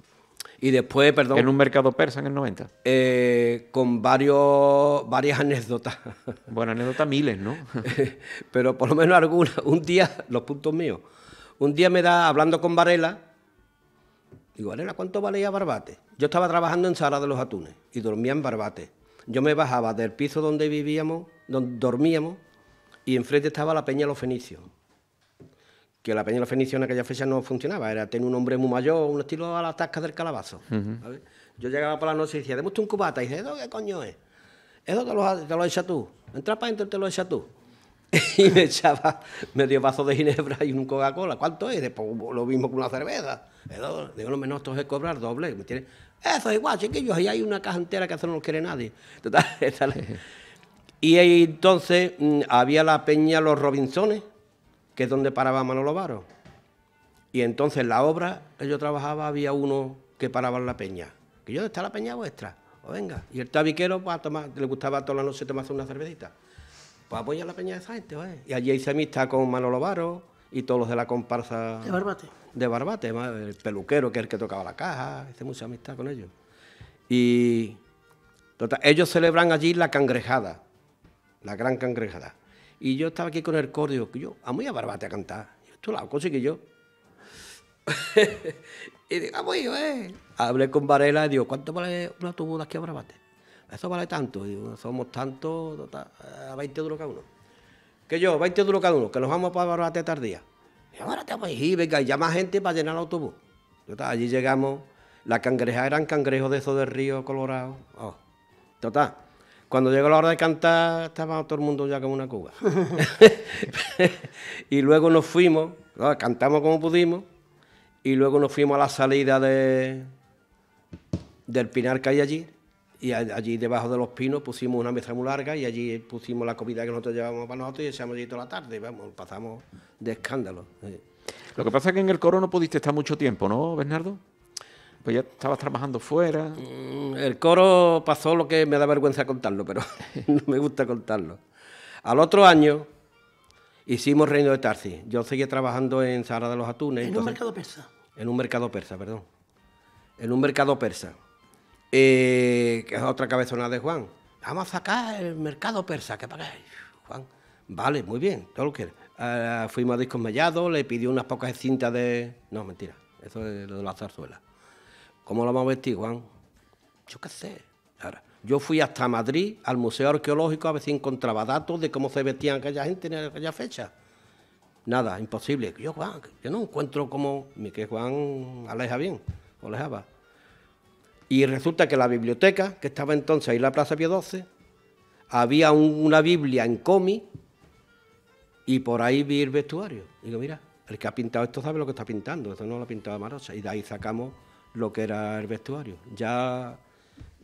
Y después, perdón. En un mercado persa en el 90. Eh, con varios, varias anécdotas. <laughs> Bueno, anécdotas miles, ¿no? <laughs> Pero por lo menos algunas. Un día, los puntos míos. Un día me da, hablando con Varela, Digo, era ¿cuánto valía Barbate? Yo estaba trabajando en Sala de los Atunes y dormía en Barbate. Yo me bajaba del piso donde vivíamos, donde dormíamos, y enfrente estaba la Peña Los Fenicios. Que la Peña Los Fenicios en aquella fecha no funcionaba, era tener un hombre muy mayor, un estilo a la tasca del calabazo. Yo llegaba por la noche y decía, démoste un cubata. Y dice, ¿qué coño es? Eso te lo, te lo echas tú. Entra para adentro, te lo echa tú. <laughs> y me echaba medio vaso de ginebra y un Coca-Cola. ¿Cuánto es? lo mismo que una cerveza. Digo, lo menos esto es cobrar doble. tiene? Eso es igual, chiquillos, ahí hay una caja entera que eso no lo quiere nadie. <laughs> Y entonces mm, había la peña Los Robinsones, que es donde paraba Manolo Varo. Y entonces en la obra que yo trabajaba había uno que paraba en la peña. Que yo, ¿dónde está la peña vuestra? O pues venga. Y el tabiquero, pues, tomar, le gustaba toda la noche tomarse una cervecita. Pues apoya la peña de esa gente, Y allí hice amistad con Manolo Varo y todos los de la comparsa... De Barbate. De Barbate, el peluquero, que es el que tocaba la caja, hice mucha amistad con ellos. Y ellos celebran allí la cangrejada, la gran cangrejada. Y yo estaba aquí con el cordio, que yo, a muy a Barbate a cantar. Y esto lo conseguí yo. <laughs> y digo, yo, ah, pues, eh. Hablé con Varela y digo, ¿cuánto vale una de aquí a Barbate? eso vale tanto. somos tantos, a 20 duros cada uno. Que yo, 20 duros cada uno, que nos vamos para Barbate tardía. Y ahora te voy, ir venga, y llama gente para llenar el autobús. allí llegamos, las cangrejas eran cangrejos de esos del río Colorado. Oh, total, cuando llegó la hora de cantar, estaba todo el mundo ya como una cuba. <laughs> <laughs> y luego nos fuimos, cantamos como pudimos, y luego nos fuimos a la salida de, del pinar que hay allí, y allí debajo de los pinos pusimos una mesa muy larga y allí pusimos la comida que nosotros llevábamos para nosotros y echamos allí toda la tarde, vamos, pasamos de escándalo. Lo que pasa es que en el coro no pudiste estar mucho tiempo, ¿no, Bernardo? Pues ya estabas trabajando fuera. Mm, el coro pasó lo que me da vergüenza contarlo, pero <laughs> no me gusta contarlo. Al otro año hicimos Reino de Tarsi. Yo seguía trabajando en Sahara de los Atunes. En un mercado persa. En un mercado persa, perdón. En un mercado persa eh, que es otra cabezona de Juan. Vamos a sacar el mercado persa, que pagáis, Juan. Vale, muy bien, todo lo que eh, fuimos a Discos le pidió unas pocas cintas de. No, mentira, eso es lo de la zarzuela. ¿Cómo lo vamos a vestir, Juan? Yo qué sé. Ahora, yo fui hasta Madrid, al Museo Arqueológico, a ver si encontraba datos de cómo se vestían aquella gente en aquella fecha. Nada, imposible. Yo, Juan, yo no encuentro cómo. mi que Juan aleja bien, o alejaba. Y resulta que la biblioteca, que estaba entonces ahí en la Plaza Pío XII, había una Biblia en cómic y por ahí vi el vestuario. digo, mira, el que ha pintado esto sabe lo que está pintando, esto no lo ha pintado Marosa. Y de ahí sacamos lo que era el vestuario. Ya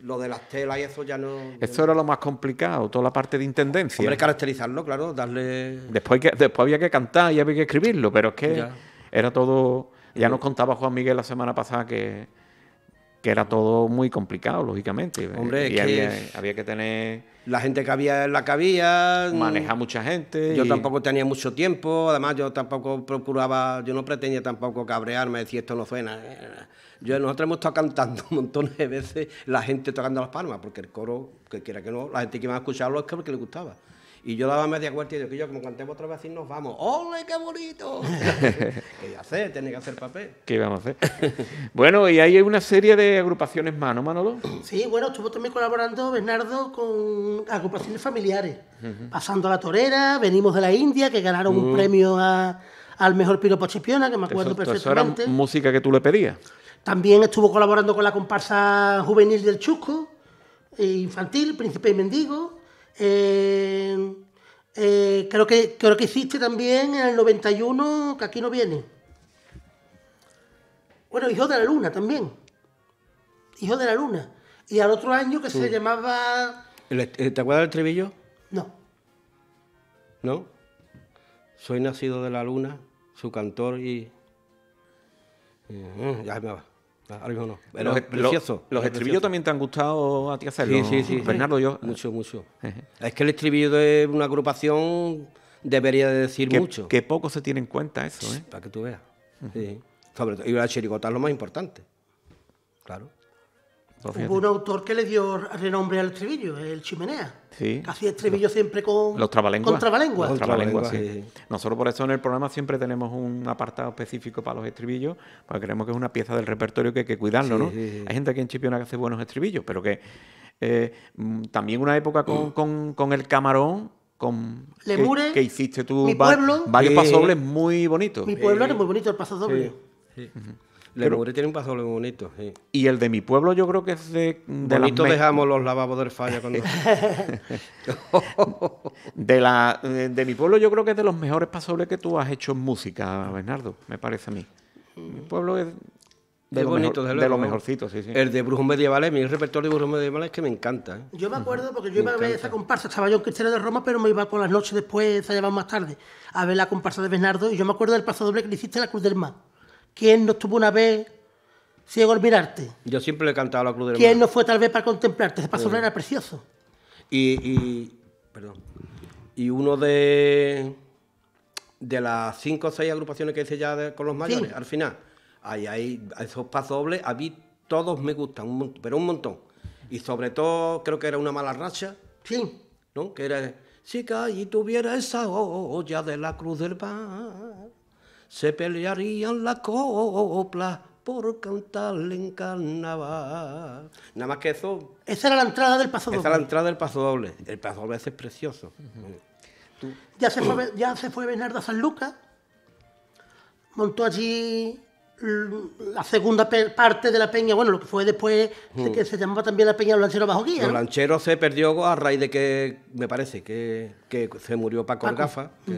lo de las telas y eso ya no. Esto era lo más complicado, toda la parte de intendencia. Hombre, caracterizarlo, claro, darle. Después, que, después había que cantar y había que escribirlo, pero es que era todo. Ya nos contaba Juan Miguel la semana pasada que que era todo muy complicado, lógicamente. Hombre, había, que había, que tener... La gente que había en la cabía mm, Maneja mucha gente. Yo tampoco tenía mucho tiempo, además yo tampoco procuraba, yo no pretendía tampoco cabrearme, decir esto no suena. Yo, nosotros hemos estado cantando <laughs> montones de veces la gente tocando las palmas, porque el coro, que quiera que no, la gente que iba a escucharlo es que le gustaba. Y yo daba media cuarta y digo, que yo como cantemos otra vez y nos vamos. ¡Ole, qué bonito! <laughs> ¿Qué iba a hacer? Tiene que hacer papel. ¿Qué íbamos a hacer? bueno, y ahí hay una serie de agrupaciones más, ¿no, Manolo? Sí, bueno, estuvo también colaborando Bernardo con agrupaciones familiares. Pasando a la torera, venimos de la India, que ganaron un mm. premio al mejor piropo chipiona, que me acuerdo perfectamente. Eso era música que tú le pedías. También estuvo colaborando con la comparsa juvenil del Chusco, eh, infantil, Príncipe y Mendigo. Eh, eh, creo, que, creo que hiciste también en el 91, que aquí no viene. Bueno, Hijo de la Luna también. Hijo de la Luna. Y al otro año que se llamaba... Eh, ¿Te acuerdas del trevillo? No. ¿No? Soy nacido de la luna, su cantor y... Ya me va los, estribillos también te han gustado a ti hacerlo. Sí, sí, sí. Bernardo, yo. Mucho, mucho. es que el estribillo de una agrupación debería decir mucho. Que poco se tiene en cuenta eso, ¿eh? Para que tú veas. y la chiricota es lo más importante. Claro. Hubo un autor que le dio renombre al estribillo, el Chimenea. Sí. hacía estribillo siempre con. Los trabalenguas. Con trabalenguas. Nosotros por eso en el programa siempre tenemos un apartado específico para los estribillos, porque creemos que es una pieza del repertorio que hay que cuidarlo, ¿no? hay gente aquí en Chipiona que hace buenos estribillos, pero que. Eh, mm, también una época con, mm. el camarón con Lemure, que, hiciste tú varios pasobles muy bonitos. Mi pueblo era muy bonito el paso Lemure tiene un paso muy bonito, sí. Y el de mi pueblo yo creo que es de... de bonito dejamos los lavabos del falla cuando... <laughs> de, la, eh, de mi pueblo yo creo que es de los mejores pasobles que tú has hecho en música, Bernardo, me parece a mí. Mi pueblo es... De, lo, bonito, de, los lo mejorcito, sí, sí. El de Brujo Medieval, mi repertorio de Medieval es que me encanta. ¿eh? Yo me acuerdo porque yo iba a ver esa comparsa, estaba yo en Cristina de Roma, pero me iba por las noches después, se llevado más tarde, a ver la comparsa de Bernardo, y yo me acuerdo del paso que le hiciste a la Cruz del Mar. ¿Quién no estuvo una vez ciego olvidarte. Yo siempre le he cantado a la Cruz del ¿Quién no fue tal vez para contemplarte? Ese paso era precioso. Y, y uno de, de las cinco o seis agrupaciones que hice ya con los mayores, al final, ahí hay esos pasos dobles, a mí todos me gustan, pero un montón. Y sobre todo creo que era una mala racha. Sí. ¿No? Que era, si y tuviera esa olla de la Cruz del Pan se pelearían las copla por cantarle en carnaval. Nada más que eso. Esa era la entrada del paso doble. Esa era la entrada del paso doble. El paso doble es precioso. Ya, se fue, ya se fue Bernardo a San Lucas, montó allí la segunda parte de la peña, bueno, lo que fue después, este hmm. que se llamaba también la peña del los bajo guía. El se perdió a raíz de que, me parece, que, se murió Paco, Gafa, hmm.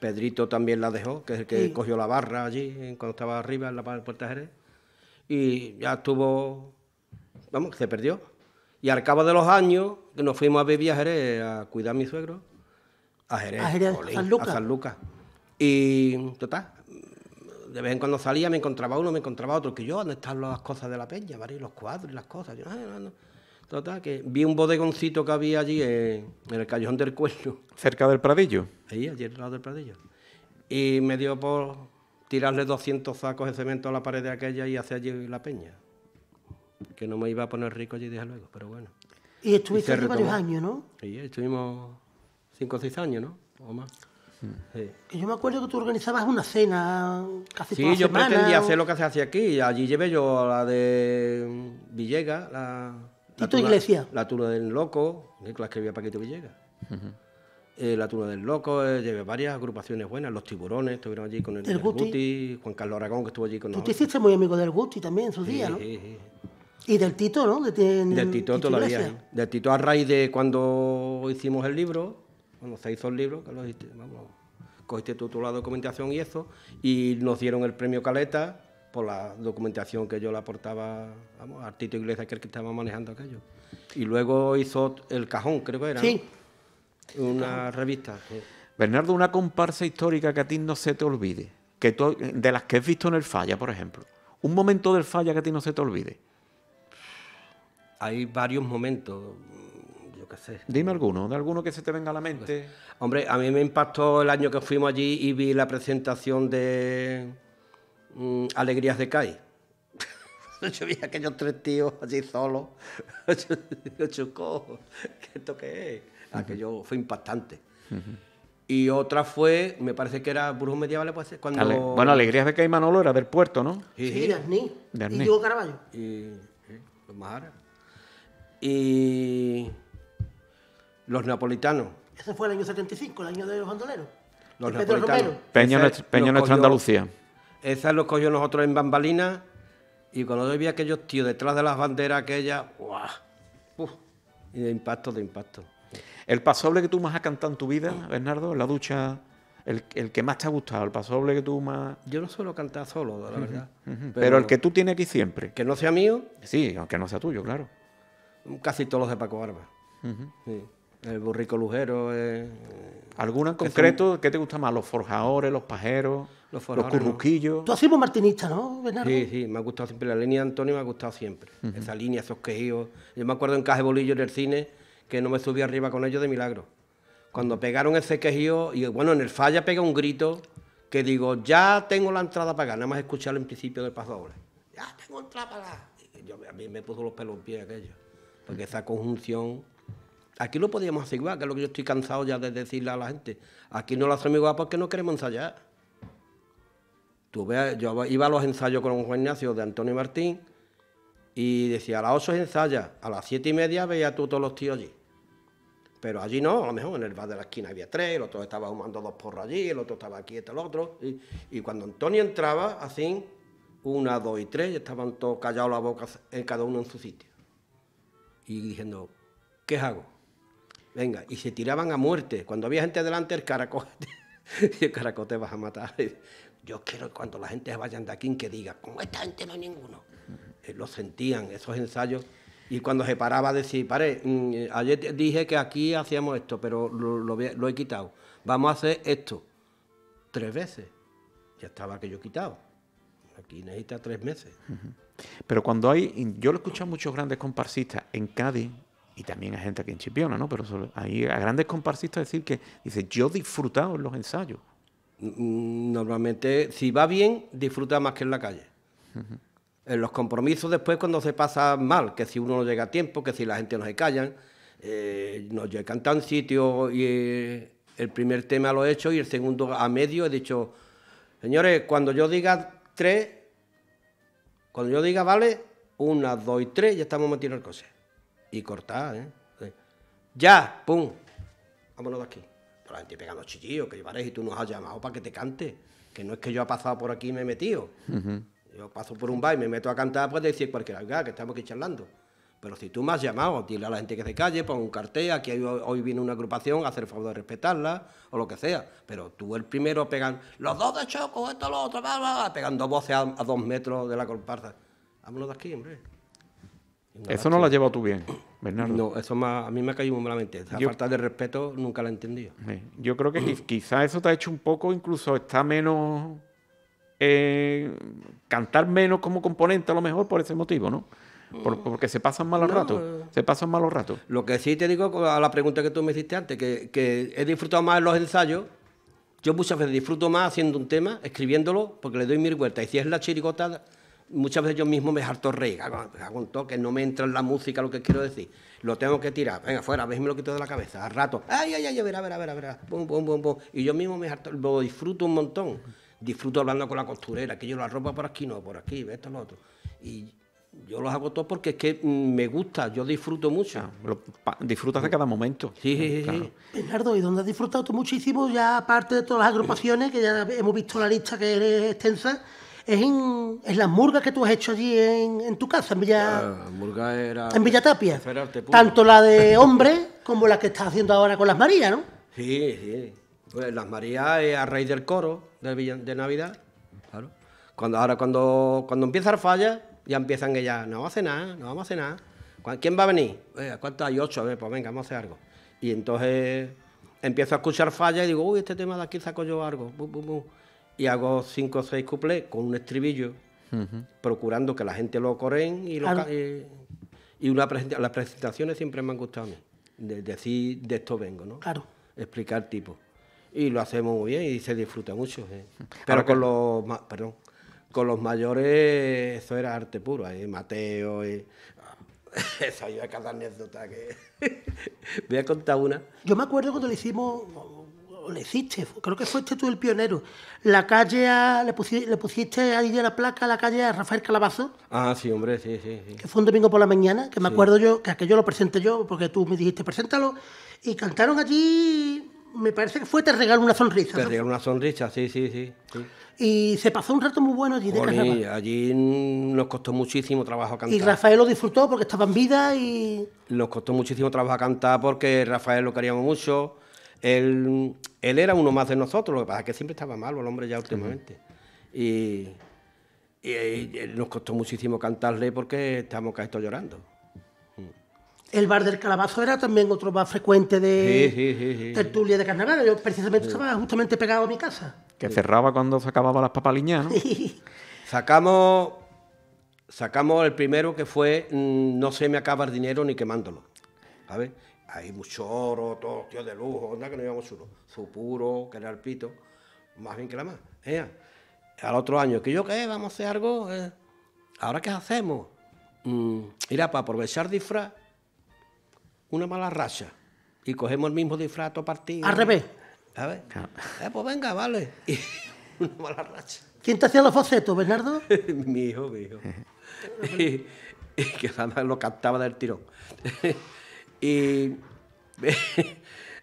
Pedrito también la dejó, que es el que cogió la barra allí cuando estaba arriba en la Puerta de Jerez. Y ya estuvo, vamos, se perdió. Y al cabo de los años, que nos fuimos a vivir a Jerez, a cuidar a mi suegro, a Jerez, a, San, Lucas. Y total, de vez en cuando salía, me encontraba uno, me encontraba otro, que yo, ¿dónde están las cosas de la peña, ¿vale? los cuadros y las cosas? Ah, no. Total, que vi un bodegoncito que había allí en, el Callejón del Cuello. ¿Cerca del Pradillo? Ahí, allí al lado del Pradillo. Y me dio por tirarle 200 sacos de cemento a la pared de aquella y hacer allí la peña. Que no me iba a poner rico allí, dije luego, pero bueno. Y estuviste varios años, ¿no? Sí, estuvimos cinco o seis años, ¿no? O más. Hmm. Yo me acuerdo que tú organizabas una cena casi Sí, yo pretendía hacer lo que se hacía aquí. Allí llevé yo la de Villegas, la Tito tula, Iglesias. La Tuna del Loco, que la escribía Paquito Villegas. Eh, la Tuna del Loco, eh, llevé varias agrupaciones buenas. Los Tiburones estuvieron allí con el, el, el Guti. Juan Carlos Aragón, que estuvo allí con nosotros. Tú te hiciste muy amigo del Guti también en sus días, ¿no? Sí, sí. Y del Tito, ¿no? del Tito, todavía. ¿eh? Del Tito a raíz de cuando hicimos el libro, cuando se hizo el libro, que lo vamos, cogiste tú la documentación y eso, y nos dieron el premio Caleta por la documentación que yo le aportaba vamos, a Artito Iglesias, que es el que estaba manejando aquello. Y luego hizo El Cajón, creo que era. Sí. Una revista. Bernardo, una comparsa histórica que a ti no se te olvide, que de las que has visto en el Falla, por ejemplo. Un momento del Falla que a ti no se te olvide. Hay varios momentos, yo qué sé. Dime alguno, de alguno que se te venga a la mente. hombre, a mí me impactó el año que fuimos allí y vi la presentación de Mm, alegrías de Kai. <laughs> Yo vi a aquellos tres tíos allí solos. <laughs> Yo chusco, ¿qué esto es? Aquello fue impactante. Y otra fue, me parece que era Brujos Medieval... puede Cuando... Bueno, Alegrías de Cay, Manolo era del puerto, ¿no? Sí, sí de Arní. Y Diego Caraballo. Y los Maharas. Y los napolitanos. Ese fue el año 75, el año de los bandoleros. Los napolitanos. Peña, Peña, Peña Nuestra Andalucía. Esas los cogió nosotros en Bambalina y cuando yo vi aquellos tíos detrás de las banderas aquella, ¡buah! ¡Puf! y de impacto, de impacto. ¿El pasoble que tú más has cantado en tu vida, Bernardo, la ducha, el, que más te ha gustado, el pasoble que tú más... Yo no suelo cantar solo, la verdad. pero, el que tú tienes aquí siempre. Que no sea mío. Sí, aunque no sea tuyo, claro. Casi todos los de Paco Armas. El burrico lujero. Eh, ¿Alguna en concreto? ¿Qué te gusta más? ¿Los forjadores, los pajeros? los curruquillos. Tú has martinista, ¿no, Bernardo? Sí, sí, me ha gustado siempre la línea de Antonio, me ha gustado siempre. Esa línea, esos quejíos. Yo me acuerdo en Caje Bolillo en el cine que no me subí arriba con ellos de milagro. Cuando pegaron ese quejío, y bueno, en el falla pega un grito que digo, ya tengo la entrada pagada, nada más escucharlo en principio del paso Ya tengo entrada para. Y yo, a mí me puso los pelos en pie aquello, porque esa conjunción... Aquí lo podíamos hacer igual, que es lo que yo estoy cansado ya de decirle a la gente. Aquí no lo hacemos igual porque no queremos ensayar yo iba a los ensayos con Juan Ignacio de Antonio Martín y decía, a las 8 ensayas, a las siete y media veía tú todos los tíos allí. Pero allí no, a lo mejor en el bar de la esquina había tres, el otro estaba fumando dos porros allí, el otro estaba aquí, este, el otro. Y, cuando Antonio entraba, así, una, dos y tres, estaban todos callados la boca, eh, cada uno en su sitio. Y diciendo, ¿qué hago? Venga, y se tiraban a muerte. Cuando había gente delante, el caracote, el <laughs> el caracote vas a matar. Yo quiero que cuando la gente se vayan de aquí que diga, con esta gente no hay ninguno. Eh, lo sentían esos ensayos. Y cuando se paraba decir, pare, mm, eh, ayer dije que aquí hacíamos esto, pero lo, he quitado. Vamos a hacer esto. Tres veces. Ya estaba que yo quitado. Aquí necesita tres meses. Pero cuando hay, yo lo he escuchado a muchos grandes comparsistas en Cádiz, y también hay gente aquí en Chipiona, ¿no? Pero hay a grandes comparsistas decir que, dice, yo he disfrutado en los ensayos. Mm, normalmente, si va bien, disfruta más que en la calle. En los compromisos después cuando se pasa mal, que si uno no llega a tiempo, que si la gente no se callan, eh, yo he cantado en sitio y eh, el primer tema lo he hecho y el segundo a medio he dicho, señores, cuando yo diga tres, cuando yo diga vale, una, dos y tres, ya estamos metiendo el coche. Y cortar, ¿eh? Ya, pum, vámonos de aquí la gente pegando chillillos, que llevaréis y tú nos has llamado para que te cante. Que no es que yo ha pasado por aquí y me he metido. Yo paso por un bar y me meto a cantar, pues decir cualquier cosa, que estamos aquí charlando. Pero si tú me has llamado, dile a la gente que se calle, pon un cartel, aquí hoy, viene una agrupación, hacer el favor de respetarla, o lo que sea. Pero tú el primero pegan, los dos de choco, esto, lo otro, va dos pegando voces a, dos metros de la comparsa. Vámonos de aquí, hombre. Eso no lo has tú bien. No, eso a mí me ha caído muy malamente. yo, falta de respeto nunca la he entendido. Yo creo que quizás eso te ha hecho un poco, incluso está menos. Eh, cantar menos como componente a lo mejor por ese motivo, ¿no? Mm. porque se pasan malos ratos. Eh. Se pasan malos ratos. Lo que sí te digo a la pregunta que tú me hiciste antes, que, he disfrutado más en los ensayos. Yo muchas veces disfruto más haciendo un tema, escribiéndolo, porque le doy mil vueltas. Y si es la chirigotada muchas veces yo mismo me harto reír, hago, un toque, no me entra en la música lo que quiero decir, lo tengo que tirar, venga, fuera, a ver si me lo quito de la cabeza, al rato, ay, ay, ay, verá, verá, verá, verá, ...pum, pum, pum, y yo mismo me harto, lo disfruto un montón, disfruto hablando con la costurera, que yo la ropa por aquí, no, por aquí, esto, lo otro, y yo los hago todo porque es que mm, me gusta, yo disfruto mucho. Ah, disfrutas de cada momento. Sí, sí, Bernardo, ¿y dónde has disfrutado tú muchísimo? Ya aparte de todas las agrupaciones, que ya hemos visto la lista que es extensa, es la murga que tú has hecho allí en, tu casa, en Villa. Ah, en Villa pues, Tapia. Tanto la de hombre como la que estás haciendo ahora con las Marías, ¿no? Sí, sí. Pues las Marías es a raíz del coro de, Navidad. Claro. Cuando, ahora, cuando, cuando empieza la falla, ya empiezan ellas, no vamos a nada, no vamos a hacer nada. ¿Quién va a venir? Eh, ¿Cuántas hay? Ocho. Ver, pues venga, vamos a hacer algo. Y entonces empiezo a escuchar fallas y digo, uy, este tema de aquí saco yo algo y hago cinco o seis cuplés con un estribillo, procurando que la gente lo corren y, lo y una las presentaciones siempre me han gustado a mí, de decir de esto vengo, ¿no? Claro. Explicar tipo. Y lo hacemos muy bien y se disfruta mucho. ¿eh? Pero con los, perdón, con los mayores eso era arte puro, eh. Mateo, eh, <laughs> eso yo cada anécdota que... <laughs> Voy a contar una. Yo me acuerdo cuando le hicimos, le hiciste, creo que fuiste tú el pionero. La calle le, pusiste, le pusiste ahí de la placa a la calle a Rafael Calabazo. Ah, sí, hombre, sí, sí. Que fue un domingo por la mañana, que me acuerdo yo, que aquello lo presenté yo, porque tú me dijiste, preséntalo. Y cantaron allí, me parece que fue Te regalo una sonrisa. Te regaló una sonrisa, sí, sí, sí, Y se pasó un rato muy bueno allí de Allí nos costó muchísimo trabajo cantar. Y Rafael lo disfrutó porque estaba en vida y... Nos costó muchísimo trabajo cantar porque Rafael lo queríamos mucho él, era uno más de nosotros, lo que pasa es que siempre estaba malo el hombre ya últimamente. Y, nos costó muchísimo cantarle porque estábamos casi todos llorando. Mm. El bar del calabazo era también otro más frecuente de tertulia de carnaval. Yo precisamente estaba justamente pegado a mi casa. Que cerraba cuando se acababan las papaliñas, ¿no? sacamos, sacamos el primero que fue mm, No se me acaba el dinero ni quemándolo. ¿sabes? Hay mucho oro, todos tíos de lujo, onda que no llevamos uno. Su puro, que era el pito, más bien que la más. al otro año, que yo qué, vamos a hacer algo. Eh. ¿Ahora qué hacemos? Mm, mira, para aprovechar disfraz, una mala racha. Y cogemos el mismo disfraz todo partido. Al revés. A ver. Eh, pues venga, vale. <laughs> Y una mala racha. ¿Quién te hacía los bocetos, Bernardo? <laughs> mi hijo, mi hijo. <laughs> y, que nada lo captaba del tirón. Y. <laughs>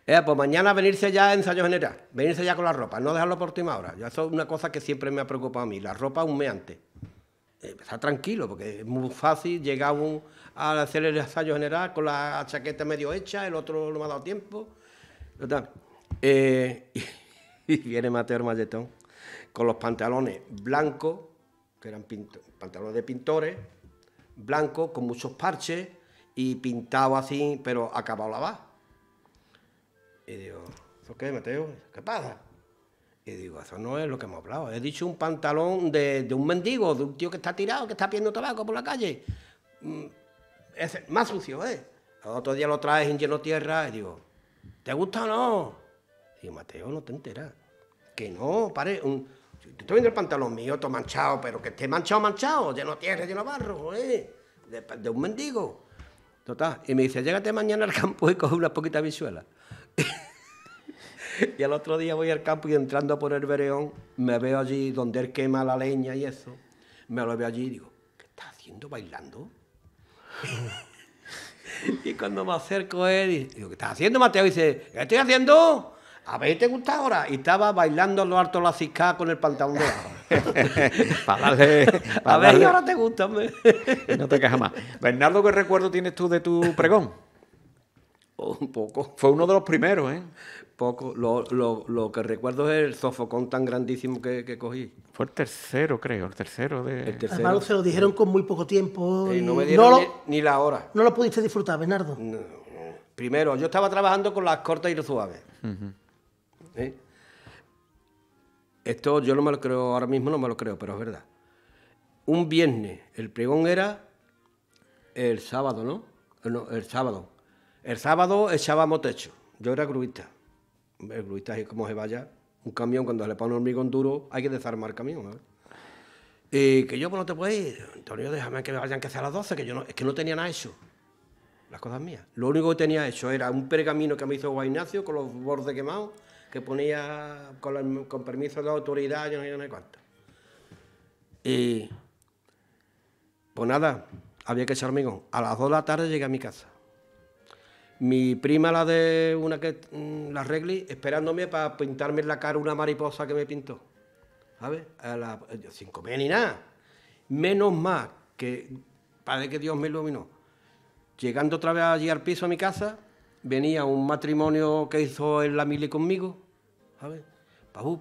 Eh, pues mañana venirse ya a ensayo general, venirse ya con la ropa, no dejarlo por última hora. Yo eso es una cosa que siempre me ha preocupado a mí, la ropa humeante. antes eh, está tranquilo, porque es muy fácil llegar a hacer el ensayo general con la chaqueta medio hecha, el otro no me ha dado tiempo. y, eh, <laughs> y, viene Mateo Malletón con los pantalones blancos, que eran pantalones de pintores, blancos, con muchos parches, y pintado así, pero acabado la va. Y digo, ¿eso qué, Mateo? ¿Qué pasa? Y digo, eso no es lo que hemos hablado. He dicho un pantalón de, un mendigo, de un tío que está tirado, que está pidiendo tabaco por la calle. Mm, es más sucio, ¿eh? El otro día lo traes en lleno tierra y digo, ¿te gusta o no? Y Mateo, no te enteras. Que no, pare, un, estoy viendo el pantalón mío, todo manchado, pero que esté manchado, manchado, lleno tierra, lleno barro, ¿eh? de un mendigo. Y me dice, llégate mañana al campo y coge una poquita visuela <laughs> y al otro día voy al campo y entrando por el vereón, me veo allí donde él quema la leña y eso. Me lo veo allí y digo, ¿qué está haciendo bailando? <laughs> y cuando me acerco a él, digo, ¿qué estás haciendo, Mateo? Y dice, ¿qué estoy haciendo? A ver, ¿te gusta ahora? Y estaba bailando a lo alto la cisca con el pantalón de a ver, y ahora te gusta, no te quejas más. Bernardo, ¿qué recuerdo tienes tú de tu pregón? Oh, un poco. Fue uno de los primeros, ¿eh? Poco. Lo, lo, lo que recuerdo es el sofocón tan grandísimo que, cogí. Fue el tercero, creo, el tercero de. El tercero. Además, se lo dijeron con muy poco tiempo. Eh, no me dieron ni, la hora. No lo pudiste disfrutar, Bernardo. Primero, yo estaba trabajando con las cortas y los suaves. Esto yo no me lo creo, ahora mismo no me lo creo, pero es verdad. Un viernes, el pregón era el sábado, ¿no? Eh, el sábado. El sábado echábamos techo. Yo era gruista. El gruista es como se vaya. Un camión, cuando le pone un hormigón duro, hay que desarmar el camión. Y que yo, pues no te puedo ir. Antonio, déjame que me vayan que sea a las 12, que yo no, es que no tenía nada hecho. Las cosas mías. Lo único que tenía hecho era un pergamino que me hizo Ignacio con los bordes quemados que ponía con, permiso de la autoridad, yo no sé, cuánto. Y pues nada, había que echarme hormigón. A las 2 de la tarde llegué a mi casa. Mi prima, la de una que mm, la regli... esperándome para pintarme en la cara una mariposa que me pintó. ¿Sabes? A las sin comer ni nada. Menos más que, padre que Dios me iluminó. Llegando otra vez allí al piso a mi casa, venía un matrimonio que hizo en la mili conmigo, ¿sabes?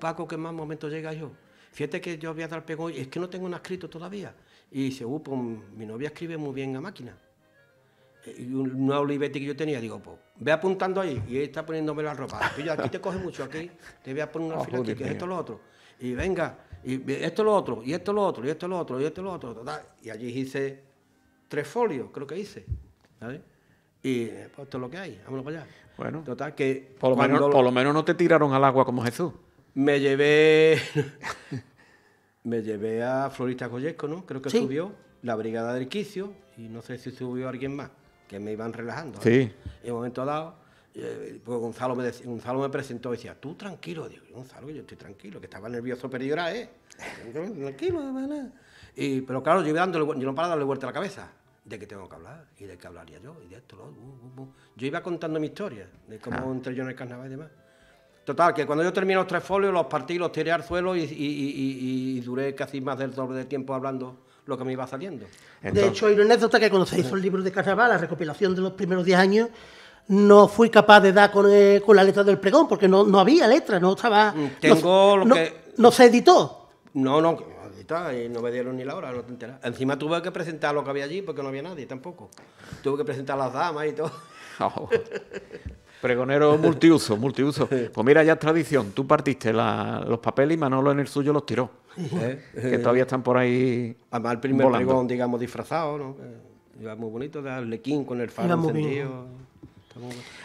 Paco, que más momento llega yo. Fíjate que yo voy a dar pegón y es que no tengo nada escrito todavía. Y dice, uh, pues, mi novia escribe muy bien a máquina. Eh, y nuevo Olivetti que yo tenía, digo, pues ve apuntando ahí y está poniéndome la ropa. Yo, aquí te coge mucho, aquí te voy a poner una ah, fila aquí, que es esto lo otro. Y venga, y esto lo otro, y esto lo otro, y esto lo otro, y esto lo otro. Y allí hice tres folios, creo que hice. ¿sabes? Y eh, pues, esto es lo que hay, vámonos para allá. Bueno. Total, que. Por lo, menos, no te tiraron al agua como Jesús. Me llevé. <laughs> me llevé a Florista Collesco, ¿no? Creo que subió la Brigada del Quicio y no sé si subió alguien más, que me iban relajando. Sí. en un momento dado, eh, pues Gonzalo, me Gonzalo me presentó y decía, tú tranquilo. Digo, Gonzalo, yo estoy tranquilo, que estaba nervioso pero ¿eh? <laughs> tranquilo, de Y, pero claro, yo, iba dándole, yo no para darle vuelta a la cabeza de qué tengo que hablar y de qué hablaría yo y de esto, Yo iba contando mi historia de cómo ah. entré yo en el carnaval y demás. Total, que cuando yo terminé los tres folios, los partí, los tiré al suelo y, y, y, y, duré casi más del doble de tiempo hablando lo que me iba saliendo. De hecho, hay una anécdota que conocéis se el libro de carnaval, la recopilación de los primeros 10 años, no fui capaz de dar con, eh, con, la letra del pregón, porque no, había letra, no estaba... Tengo lo No se editó. No, no, y no me dieron ni la hora, no te enteras. Encima tuve que presentar lo que había allí porque no había nadie tampoco. Tuve que presentar las damas y todo. <laughs> Ah, Pregonero multiuso, multiuso. Pues mira, ya es tradición. Tú partiste los papeles y Manolo en el suyo los tiró. Eh, que eh. todavía están por ahí. Además, el primer digamos, disfrazado, ¿no? Eh, muy bonito, de Arlequín con el faro encendido.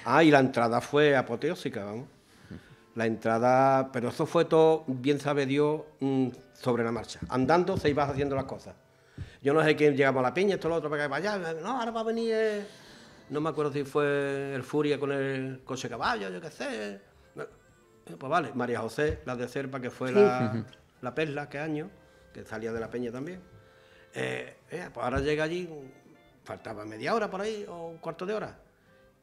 Ah, y la entrada fue apoteósica, vamos. La entrada, pero eso fue todo, bien sabe Dios, mm, sobre la marcha. Andando se iba haciendo las cosas. Yo no sé quién llegamos a la piña, esto lo otro, para que vaya, no, ahora va a venir, eh, no me acuerdo si fue el Furia con el coche caballo, yo qué sé. Eh, pues vale, María José, la de Cerpa, que fue la, la perla, que año, que salía de la peña también. Eh, pues ahora llega allí, faltaba media hora por ahí, o un cuarto de hora.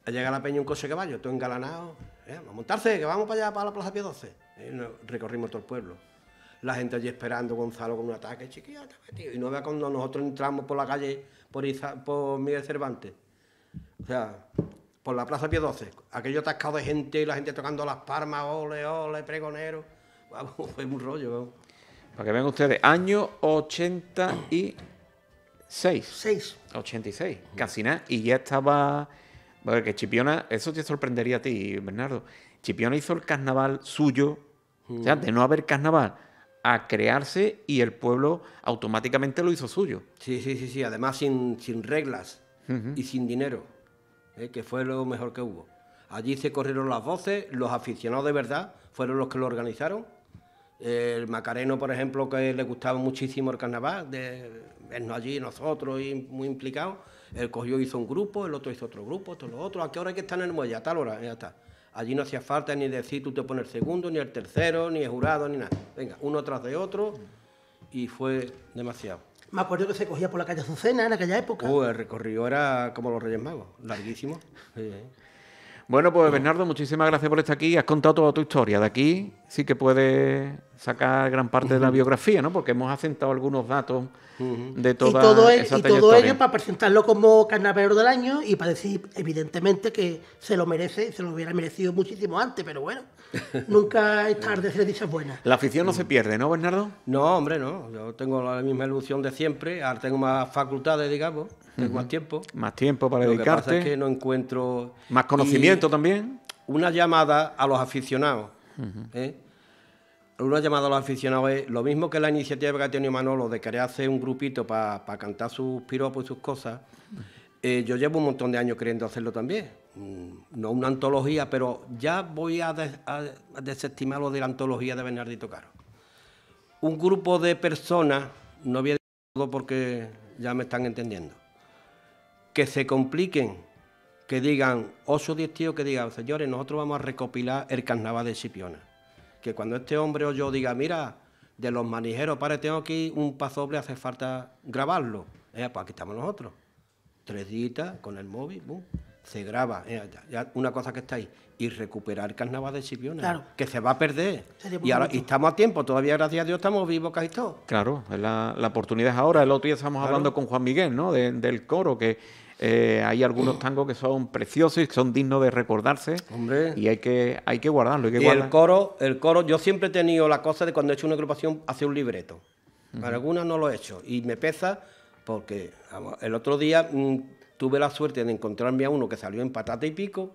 Llega a la peña un coche caballo, todo engalanado, eh, vamos a montarse, que vamos para allá, para la Plaza Pied 12. Eh, recorrimos todo el pueblo. La gente allí esperando Gonzalo con un ataque, chiquilla, Y no vea cuando nosotros entramos por la calle, por, Miguel Cervantes. O sea, por la Plaza Pío 12, aquello atascado de gente y la gente tocando las palmas, ole, ole, pregonero. Vamos, <laughs> fue un rollo. Para que vean ustedes, año 86. 6. 86, casi nada. Y ya estaba porque Chipiona, eso te sorprendería a ti, Bernardo. Chipiona hizo el carnaval suyo, o sea, de no haber carnaval, a crearse y el pueblo automáticamente lo hizo suyo. Sí, sí, sí, sí, además sin, sin reglas y sin dinero, ¿eh? que fue lo mejor que hubo. Allí se corrieron las voces, los aficionados de verdad fueron los que lo organizaron. El Macareno, por ejemplo, que le gustaba muchísimo el carnaval, de vernos allí nosotros y muy implicados el cogió, hizo un grupo, el otro hizo otro grupo, todos lo otro. ¿A qué hora hay que estar en el muelle? A tal hora, ya está. Allí no hacía falta ni decir tú te pones el segundo, ni el tercero, ni el jurado, ni nada. Venga, uno tras de otro y fue demasiado. Me acuerdo que se cogía por la calle Azucena en aquella época. Uy, uh, el recorrido era como los Reyes Magos, larguísimo. Bueno, pues Bernardo, muchísimas gracias por estar aquí. Has contado toda tu historia. De aquí sí que puedes sacar gran parte de la biografía, ¿no? Porque hemos asentado algunos datos de y todo Y todo ello para presentarlo como carnavalero del año y para decir, evidentemente, que se lo merece, se lo hubiera merecido muchísimo antes, pero bueno, <laughs> nunca es tarde se le dice buena. La afición no se pierde, ¿no, Bernardo? No, hombre, no. Yo tengo la misma ilusión de siempre. Ahora tengo más facultades, digamos, tengo más tiempo. Más tiempo para dedicarte. que no encuentro... Más conocimiento también. Una llamada a los aficionados. Uno ha llamado a los aficionados lo mismo que la iniciativa que ha tenido Manolo de querer hacer un grupito para cantar sus piropos y sus cosas. Eh, yo llevo un montón de años queriendo hacerlo también. Mm, no una antología, pero ya voy a, desestimar lo de la antología de Bernardito Caro. Un grupo de personas, no voy a decir todo porque ya me están entendiendo, que se compliquen, que digan, ocho o diez tíos que digan, señores, nosotros vamos a recopilar el carnaval de Sipiona que cuando este hombre o yo diga, mira, de los manijeros, pare, tengo aquí un pasoble, hace falta grabarlo. Eh, pues aquí estamos nosotros. Tres días con el móvil, se graba. Eh, ya, una cosa que está ahí. Y recuperar carnaval de Sipiones, que se va a perder. Y, ahora, estamos a tiempo, todavía, gracias a Dios, estamos vivos casi Claro, la, oportunidad es ahora. El otro día estábamos hablando con Juan Miguel, ¿no? del coro, que eh, hay algunos mm. tangos que son preciosos y son dignos de recordarse. Hombre. Y hay que, hay que guardarlo. Hay que y el coro, el coro, yo siempre he tenido la cosa de cuando he hecho una agrupación hacer un libreto. Para algunas no lo he hecho. Y me pesa porque el otro día mm, tuve la suerte de encontrarme a uno que salió en patata y pico.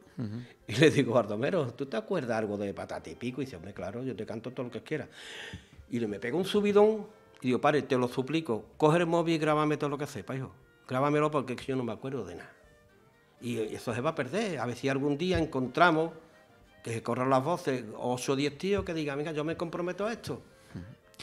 Y le digo, Guardomero, ¿tú te acuerdas algo de patata y pico? Y dice, hombre, claro, yo te canto todo lo que quieras. Y le me pega un subidón y digo, padre, te lo suplico, coge el móvil y grábame todo lo que sepa, hijo clávamelo porque yo no me acuerdo de nada. Y eso se va a perder. A ver si algún día encontramos que se corran las voces, ocho o diez tíos que digan, venga, yo me comprometo a esto.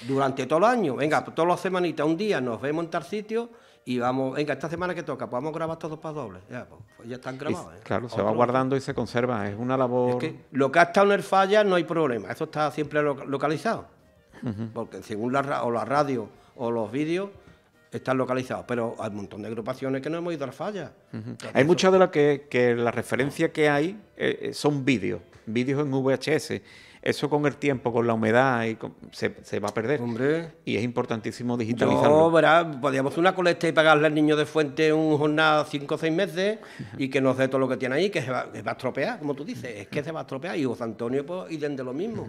Durante todo el año, venga, todas las semanitas, un día nos vemos en tal sitio y vamos, venga, esta semana que toca, podemos pues grabar todos para dobles. Pues, pues ya, están grabados. ¿eh? Claro, se va guardando y se conserva, es una labor. lo que ha estado en el falla no hay problema, eso está siempre localizado. Porque según la, la radio o los vídeos, están localizados, pero hay un montón de agrupaciones que no hemos ido a la falla. Hay muchas de las que, la referencia que hay eh, eh, son vídeos, vídeos en VHS. Eso con el tiempo, con la humedad, se, va a perder. Hombre. Y es importantísimo digitalizarlo. No, podríamos hacer una colecta y pagarle al niño de fuente un jornada cinco o seis meses y que nos dé todo lo que tiene ahí, que se va, a estropear, como tú dices, es que se va a estropear. Y José Antonio pues, y de lo mismo.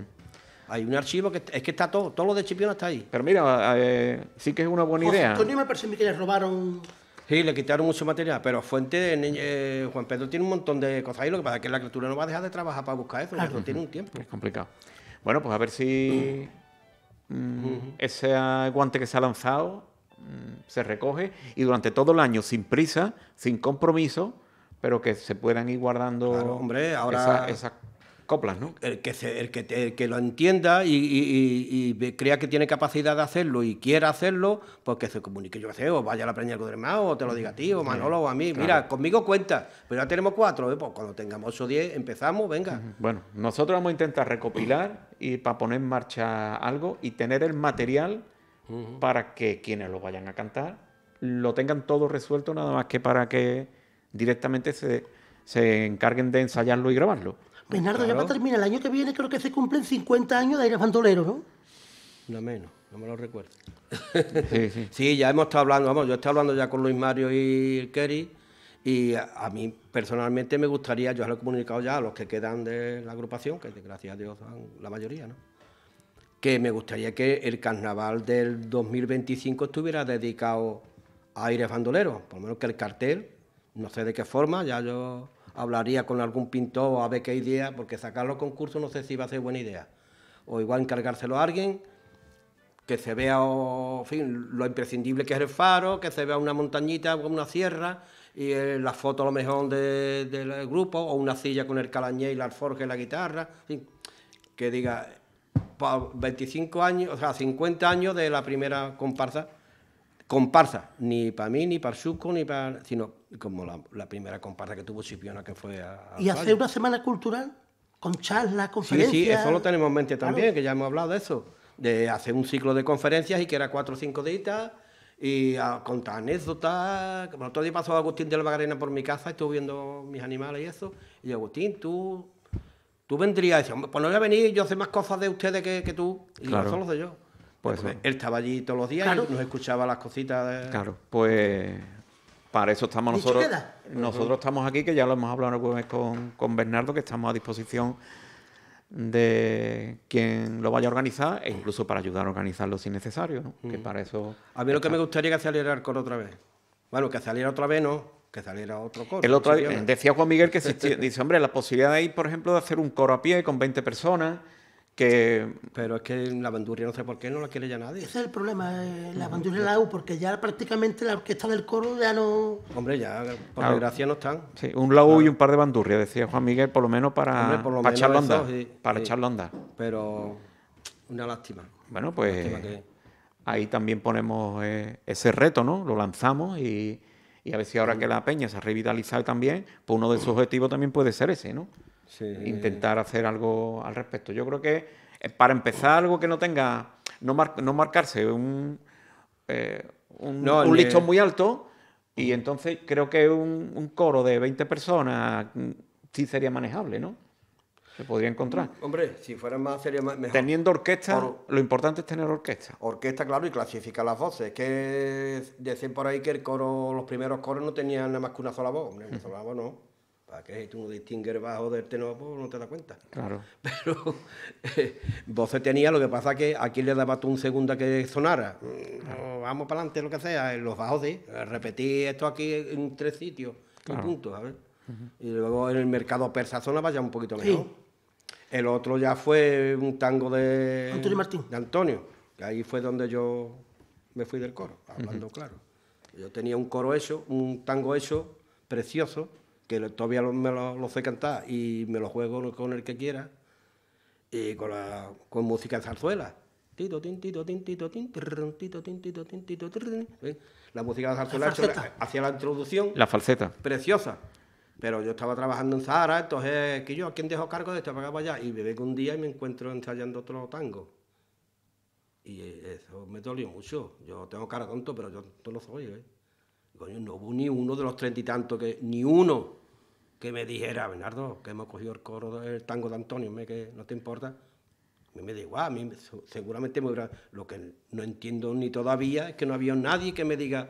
Hay un archivo que es que está todo, todo lo de Chipiona está ahí. Pero mira, eh, sí que es una buena idea. no me parece que le robaron. Sí, le quitaron mucho material, pero Fuente, eh, Juan Pedro tiene un montón de cosas ahí. Lo que pasa es que la criatura no va a dejar de trabajar para buscar eso, tiene un tiempo. Es complicado. Bueno, pues a ver si mm, ese guante que se ha lanzado mm, se recoge y durante todo el año, sin prisa, sin compromiso, pero que se puedan ir guardando ahora... esas, cosas coplas, ¿no? El que, el que, lo entienda y, crea que tiene capacidad de hacerlo y quiera hacerlo, pues que se comunique, yo o vaya a la preña del más, o te lo diga a ti, o eh, Manolo, o a mí. Mira, conmigo cuenta, pero ya tenemos cuatro, ¿eh? pues cuando tengamos ocho o diez empezamos, venga. Bueno, nosotros vamos a intentar recopilar y para poner en marcha algo y tener el material para que quienes lo vayan a cantar lo tengan todo resuelto, nada más que para que directamente se encarguen de ensayarlo y grabarlo. Bernardo, pues ya va a terminar. El año que viene creo que se cumplen 50 años de Aires bandolero, ¿no? No menos, no me lo recuerdo. <laughs> sí, ya hemos estado hablando, vamos, yo he estado hablando ya con Luis Mario y Kerry. Y a, mí personalmente me gustaría, yo ya lo he comunicado ya a los que quedan de la agrupación, que gracias a Dios son la mayoría, ¿no? que me gustaría que el carnaval del 2025 estuviera dedicado a aires bandoleros, por lo menos que el cartel, no sé de qué forma, ya yo hablaría con algún pintor a ver qué idea, porque sacar los concursos no sé si va a ser buena idea. O igual encargárselo a alguien que se vea lo imprescindible que es el faro, que se vea una montañita o una sierra, y eh, la foto lo mejor del grupo, o una silla con el calañé y la alforja y la guitarra, que diga, 25 años, o sea, 50 años de la primera comparsa, comparsa, ni para mí, ni para Suco, ni para, sino como la, primera comparsa que tuvo Chipiona, que fue a... y hacer una semana cultural con charlas, conferencias... Sí, sí, eso lo tenemos en mente también, que ya hemos hablado de eso, de hacer un ciclo de conferencias y que era cuatro o cinco días y contar anécdotas. El otro día pasó Agustín de la por mi casa, estuvo viendo mis animales y eso, y Agustín, tú... Tú vendrías y pues no voy a venir, yo sé más cosas de ustedes que, tú. Y claro. solo de yo. Pues él estaba allí todos los días nos escuchaba las cositas. Claro, pues para eso estamos nosotros. Nosotros estamos aquí, que ya lo hemos hablado con, con, Bernardo, que estamos a disposición de quien lo vaya a organizar e incluso para ayudar a organizarlo si necesario, que mm. para eso... A mí lo que me gustaría que saliera el coro otra vez. Bueno, que saliera otra vez, ¿no? Que saliera otro coro. El otro, decía Juan Miguel que <laughs> dice, hombre, la posibilidad de ir, por ejemplo, de hacer un coro a pie con 20 personas, pero es que la bandurria no sé por qué no la quiere ya nadie. Ese es el problema, eh, la bandurria la U, porque ya prácticamente la orquesta del coro ya no... Hombre, ya, por ah, desgracia no están. Sí, un laú y un par de bandurrias, decía Juan Miguel, por lo menos para, para echarlo andar, Pero una lástima. Bueno, pues ahí también ponemos eh, ese reto, ¿no? Lo lanzamos y, y a ver si ahora mm. que la peña se ha revitalizado también, pues uno de sus objetivos también puede ser ese, ¿no? intentar hacer algo al respecto. Yo creo que eh, para empezar algo que no tenga, no, marcarse un, eh, un, listón muy alto y mm. entonces creo que un, coro de 20 personas mm, sí sería manejable, ¿no? se podría encontrar. Mm, hombre, si fueran más sería mejor. Teniendo orquesta, lo importante es tener orquesta. Orquesta, claro, y clasifica las voces. Que decían por ahí que el coro, los primeros coros no tenían nada más que una sola voz. Una sola voz no. ¿Para qué? Si tú no distingues el bajo del tenor, pues no te das cuenta. Claro. <laughs> Pero eh, voces tenía, lo que pasa que aquí le daba tú un segundo que sonara. Mm, vamos para adelante, lo que sea, eh, los bajos de. Eh, repetí esto aquí en tres sitios, a ver... Y luego en el mercado persa zona vaya un poquito mejor. El otro ya fue un tango de. Antonio Martín. De Antonio. Que ahí fue donde yo me fui del coro, hablando claro. Yo tenía un coro hecho, un tango hecho, precioso que todavía me lo, sé cantar y me lo juego con el que quiera, y con, la, con música zarzuela. La música de zarzuela hacía la, hacia la introducción. La falseta. Preciosa. Pero yo estaba trabajando en Zara, entonces, que yo, ¿a quién dejo cargo de esto para allá? Y me vengo un día y me encuentro ensayando otro tango. Y eso me dolió mucho. Yo tengo cara tonto, pero yo no soy, no hubo ni uno de los treinta y tantos que. Ni uno que me dijera, Bernardo, que hemos cogido el tango de Antonio, ¿me, que no te importa. A mí me da igual, a mí seguramente me hubiera... Lo que no entiendo ni todavía es que no había nadie que me diga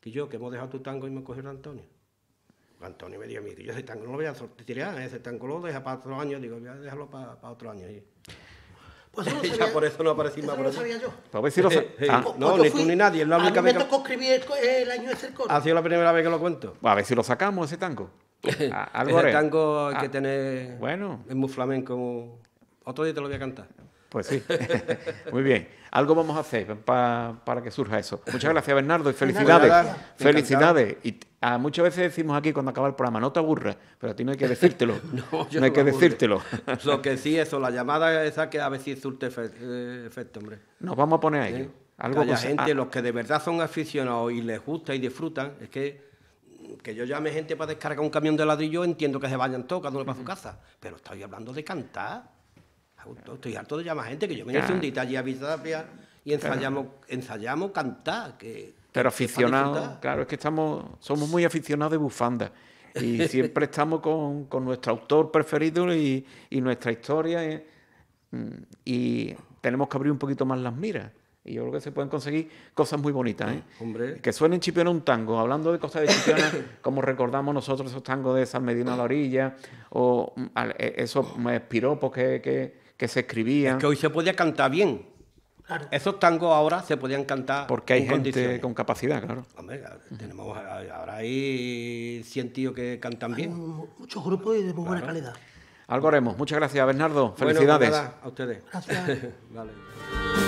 que yo, que hemos dejado tu tango y me cogido Antonio. Antonio me dijo a mí yo ese tango no lo voy a tirar, ese tango lo deja para otro año, digo, voy a dejarlo para, para otro año. Pues eso <laughs> sabía, por eso no aparecí más por no sabía yo. Pues a ver si lo eh, No, ni tú ni nadie. Es la única a mí me vez tocó que... escribir el, el año ese coro. Ha sido la primera vez que lo cuento. Pues a ver si lo sacamos ese tango. <laughs> algo tango hay que ah, tener. Bueno. Es muy flamenco. Otro día te lo voy a cantar. Pues sí. <laughs> Muy bien. Algo vamos a hacer para que surja eso. Muchas gracias, Bernardo, y felicidades. felicidades. Y ah, muchas veces decimos aquí cuando acaba el programa, no te aburras, pero a ti no hay que decírtelo. <laughs> no, hay que decírtelo. Lo que sí, eso, la llamada esa que a veces surte eh, efecto, hombre. Nos vamos a poner a ello. ¿Eh? Algo gente, ah. los que de verdad son aficionados y les gusta y disfrutan, es que que yo llame gente para descargar un camión de ladrillo, entiendo que se vayan todos para su casa. Pero estoy hablando de cantar. Estoy harto de llamar gente que yo me hice un día y ensayamos, ensayamos cantar. Pero aficionados, claro, es que estamos, somos muy aficionados de bufanda. Y <laughs> siempre estamos con, nuestro autor preferido y, nuestra historia. Eh, y tenemos que abrir un poquito más las miras. Y yo creo que se pueden conseguir cosas muy bonitas. ¿eh? Que suenen Chipiona un tango. Hablando de cosas de Chipiona, <laughs> como recordamos nosotros esos tangos de San Medina a la orilla, o mm, e, esos mm, piropos que, que, se escribían. que hoy se podía cantar bien. Esos tangos ahora se podían cantar. Porque hay gente con capacidad, claro. Hombre, tenemos, ahora hay 100 tíos que cantan bien. muchos grupos y de muy buena calidad. Algo haremos. Muchas gracias, Bernardo. Pues Felicidades. a ustedes. <laughs>